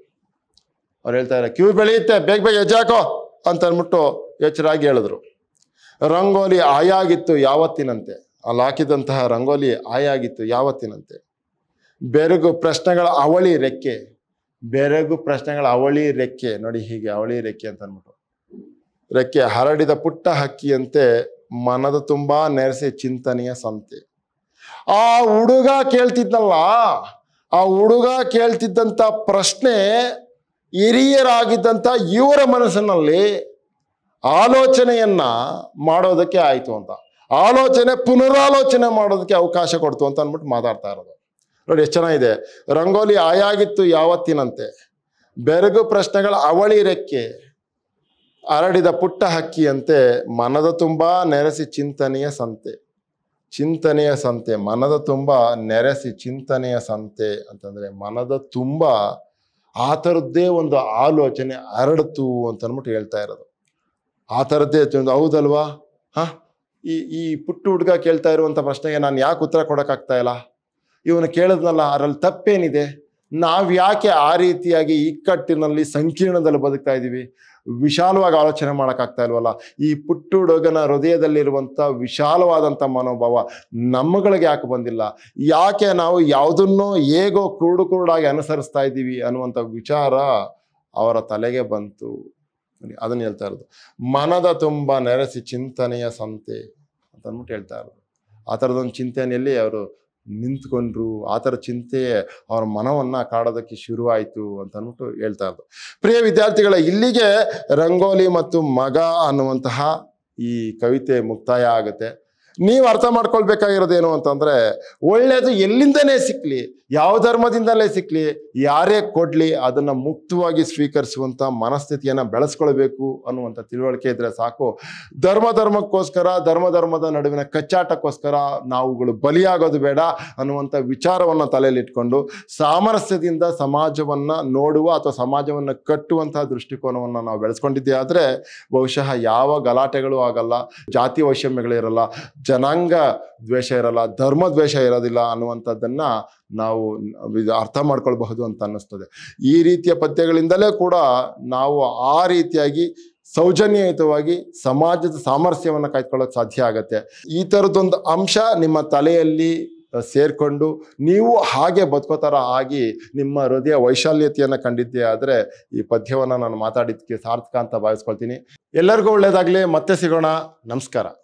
ಅವ್ರು ಹೇಳ್ತಾರೆ ಕ್ಯೂ ಬೆಳೆಯುತ್ತೆ ಬೇಗ ಬೇಗ ಹೆಜ್ಜಾಕೋ ಅಂತ ಅಂದ್ಬಿಟ್ಟು ಎಚ್ಚರಾಗಿ ಹೇಳಿದ್ರು ರಂಗೋಲಿ ಆಯಾಗಿತ್ತು ಯಾವತ್ತಿನಂತೆ ಅಲ್ಲಿ ಹಾಕಿದಂತಹ ರಂಗೋಲಿ ಆಯಾಗಿತ್ತು ಯಾವತ್ತಿನಂತೆ ಬೆರಗು ಪ್ರಶ್ನೆಗಳ ಅವಳಿ ರೆಕ್ಕೆ ಬೆರಗು ಪ್ರಶ್ನೆಗಳ ಅವಳಿ ರೆಕ್ಕೆ ನೋಡಿ ಹೀಗೆ ಅವಳಿ ರೆಕ್ಕೆ ಅಂತ ಅಂದ್ಬಿಟ್ಟು ರೆಕ್ಕೆ ಹರಡಿದ ಪುಟ್ಟ ಹಕ್ಕಿಯಂತೆ ಮನದ ತುಂಬಾ ನೆರೆಸಿ ಚಿಂತನೆಯ ಸಂತೆ ಆ ಹುಡುಗ ಕೇಳ್ತಿದ್ನಲ್ಲ ಆ ಹುಡುಗ ಕೇಳ್ತಿದ್ದಂಥ ಪ್ರಶ್ನೆ ಹಿರಿಯರಾಗಿದ್ದಂಥ ಇವರ ಮನಸ್ಸಿನಲ್ಲಿ ಆಲೋಚನೆಯನ್ನು ಮಾಡೋದಕ್ಕೆ ಆಯಿತು ಅಂತ ಆಲೋಚನೆ ಪುನರಾಲೋಚನೆ ಮಾಡೋದಕ್ಕೆ ಅವಕಾಶ ಕೊಡ್ತು ಅಂತ ಅಂದ್ಬಿಟ್ಟು ಮಾತಾಡ್ತಾ ಇರೋದು ನೋಡಿ ಎಷ್ಟು ಚೆನ್ನಾಗಿದೆ ರಂಗೋಲಿ ಆಯಾಗಿತ್ತು ಯಾವತ್ತಿನಂತೆ ಬೆರಗು ಪ್ರಶ್ನೆಗಳ ಅವಳಿ ರೆಕ್ಕೆ ಅರಡಿದ ಪುಟ್ಟ ಹಕ್ಕಿಯಂತೆ ಮನದ ತುಂಬ ನೆರೆಸಿ ಚಿಂತನೆಯ ಸಂತೆ ಚಿಂತನೆಯ ಸಂತೆ ಮನದ ತುಂಬ ನೆರೆಸಿ ಚಿಂತನೆಯ ಸಂತೆ ಅಂತಂದರೆ ಮನದ ತುಂಬ ಆ ಥರದ್ದೇ ಒಂದು ಆಲೋಚನೆ ಹರಡ್ತು ಅಂತ ಅನ್ಬಿಟ್ಟು ಹೇಳ್ತಾ ಇರೋದು ಆ ಥರದ್ದೇ ಹೌದಲ್ವಾ ಹಾ ಈ ಈ ಪುಟ್ಟು ಹುಡುಗ ಕೇಳ್ತಾ ಇರುವಂಥ ಪ್ರಶ್ನೆಗೆ ನಾನು ಯಾಕೆ ಉತ್ತರ ಕೊಡೋಕ್ಕಾಗ್ತಾ ಇಲ್ಲ ಇವನು ಕೇಳಿದ್ನಲ್ಲ ಅದರಲ್ಲಿ ತಪ್ಪೇನಿದೆ ನಾವು ಯಾಕೆ ಆ ರೀತಿಯಾಗಿ ಇಕ್ಕಟ್ಟಿನಲ್ಲಿ ಸಂಕೀರ್ಣದಲ್ಲಿ ಬದುಕ್ತಾ ಇದ್ದೀವಿ ವಿಶಾಲವಾಗಿ ಆಲೋಚನೆ ಮಾಡೋಕ್ಕಾಗ್ತಾ ಇಲ್ವಲ್ಲ ಈ ಹುಡುಗನ ಹೃದಯದಲ್ಲಿರುವಂಥ ವಿಶಾಲವಾದಂಥ ಮನೋಭಾವ ನಮ್ಮಗಳಿಗೆ ಯಾಕೆ ಬಂದಿಲ್ಲ ಯಾಕೆ ನಾವು ಯಾವುದನ್ನೋ ಹೇಗೋ ಕ್ರೂಡು ಕುರುಡಾಗಿ ಅನುಸರಿಸ್ತಾ ಇದ್ದೀವಿ ಅನ್ನುವಂಥ ವಿಚಾರ ಅವರ ತಲೆಗೆ ಬಂತು ಅದನ್ನು ಹೇಳ್ತಾ ಇರೋದು ಮನದ ತುಂಬ ನೆರೆಸಿ ಚಿಂತನೆಯ ಸಂತೆ ಅಂತ ಅಂದ್ಬಿಟ್ಟು ಹೇಳ್ತಾ ಇರೋದು ಆ ಥರದೊಂದು ಚಿಂತನೆಯಲ್ಲಿ ಅವರು ನಿಂತ್ಕೊಂಡ್ರು ಆ ಥರ ಚಿಂತೆ ಅವರ ಮನವನ್ನು ಕಾಡೋದಕ್ಕೆ ಶುರುವಾಯಿತು ಅಂತ ಅಂದ್ಬಿಟ್ಟು ಹೇಳ್ತಾ ಪ್ರಿಯ ವಿದ್ಯಾರ್ಥಿಗಳ ಇಲ್ಲಿಗೆ ರಂಗೋಲಿ ಮತ್ತು ಮಗ ಅನ್ನುವಂತಹ ಈ ಕವಿತೆ ಮುಕ್ತಾಯ ಆಗುತ್ತೆ ನೀವು ಅರ್ಥ ಮಾಡ್ಕೊಳ್ಬೇಕಾಗಿರೋದೇನು ಅಂತಂದರೆ ಒಳ್ಳೆಯದು ಎಲ್ಲಿಂದನೇ ಸಿಕ್ಕಲಿ ಯಾವ ಧರ್ಮದಿಂದಲೇ ಸಿಕ್ಕಲಿ ಯಾರೇ ಕೊಡಲಿ ಅದನ್ನು ಮುಕ್ತವಾಗಿ ಸ್ವೀಕರಿಸುವಂಥ ಮನಸ್ಥಿತಿಯನ್ನು ಬೆಳೆಸ್ಕೊಳ್ಬೇಕು ಅನ್ನುವಂಥ ತಿಳುವಳಿಕೆ ಇದ್ದರೆ ಸಾಕು ಧರ್ಮ ಧರ್ಮಕ್ಕೋಸ್ಕರ ಧರ್ಮ ಧರ್ಮದ ನಡುವಿನ ಕಚ್ಚಾಟಕ್ಕೋಸ್ಕರ ನಾವುಗಳು ಬಲಿಯಾಗೋದು ಬೇಡ ಅನ್ನುವಂಥ ವಿಚಾರವನ್ನು ತಲೆಯಲ್ಲಿ ಇಟ್ಕೊಂಡು ಸಾಮರಸ್ಯದಿಂದ ಸಮಾಜವನ್ನು ನೋಡುವ ಅಥವಾ ಸಮಾಜವನ್ನು ಕಟ್ಟುವಂತಹ ದೃಷ್ಟಿಕೋನವನ್ನು ನಾವು ಬೆಳೆಸ್ಕೊಂಡಿದ್ದೇ ಆದರೆ ಬಹುಶಃ ಯಾವ ಗಲಾಟೆಗಳು ಆಗಲ್ಲ ಜಾತಿ ವೈಷಮ್ಯಗಳಿರಲ್ಲ ಜನಾಂಗ ದ್ವೇಷ ಇರಲ್ಲ ಧರ್ಮ ದ್ವೇಷ ಇರೋದಿಲ್ಲ ಅನ್ನುವಂಥದ್ದನ್ನ ನಾವು ಅರ್ಥ ಮಾಡ್ಕೊಳ್ಬಹುದು ಅಂತ ಅನ್ನಿಸ್ತದೆ ಈ ರೀತಿಯ ಪದ್ಯಗಳಿಂದಲೇ ಕೂಡ ನಾವು ಆ ರೀತಿಯಾಗಿ ಸೌಜನ್ಯಯುತವಾಗಿ ಸಮಾಜದ ಸಾಮರಸ್ಯವನ್ನು ಕಾಯ್ದುಕೊಳ್ಳೋಕೆ ಸಾಧ್ಯ ಆಗತ್ತೆ ಈ ಥರದೊಂದು ಅಂಶ ನಿಮ್ಮ ತಲೆಯಲ್ಲಿ ಸೇರಿಕೊಂಡು ನೀವು ಹಾಗೆ ಬದುಕೋತರ ಆಗಿ ನಿಮ್ಮ ಹೃದಯ ವೈಶಾಲ್ಯತೆಯನ್ನು ಕಂಡಿದ್ದೆ ಆದರೆ ಈ ಪದ್ಯವನ್ನು ನಾನು ಮಾತಾಡಿದ್ದಕ್ಕೆ ಸಾರ್ಥಕ ಅಂತ ಭಾವಿಸ್ಕೊಳ್ತೀನಿ ಎಲ್ಲರಿಗೂ ಒಳ್ಳೆಯದಾಗಲಿ ಮತ್ತೆ ಸಿಗೋಣ ನಮಸ್ಕಾರ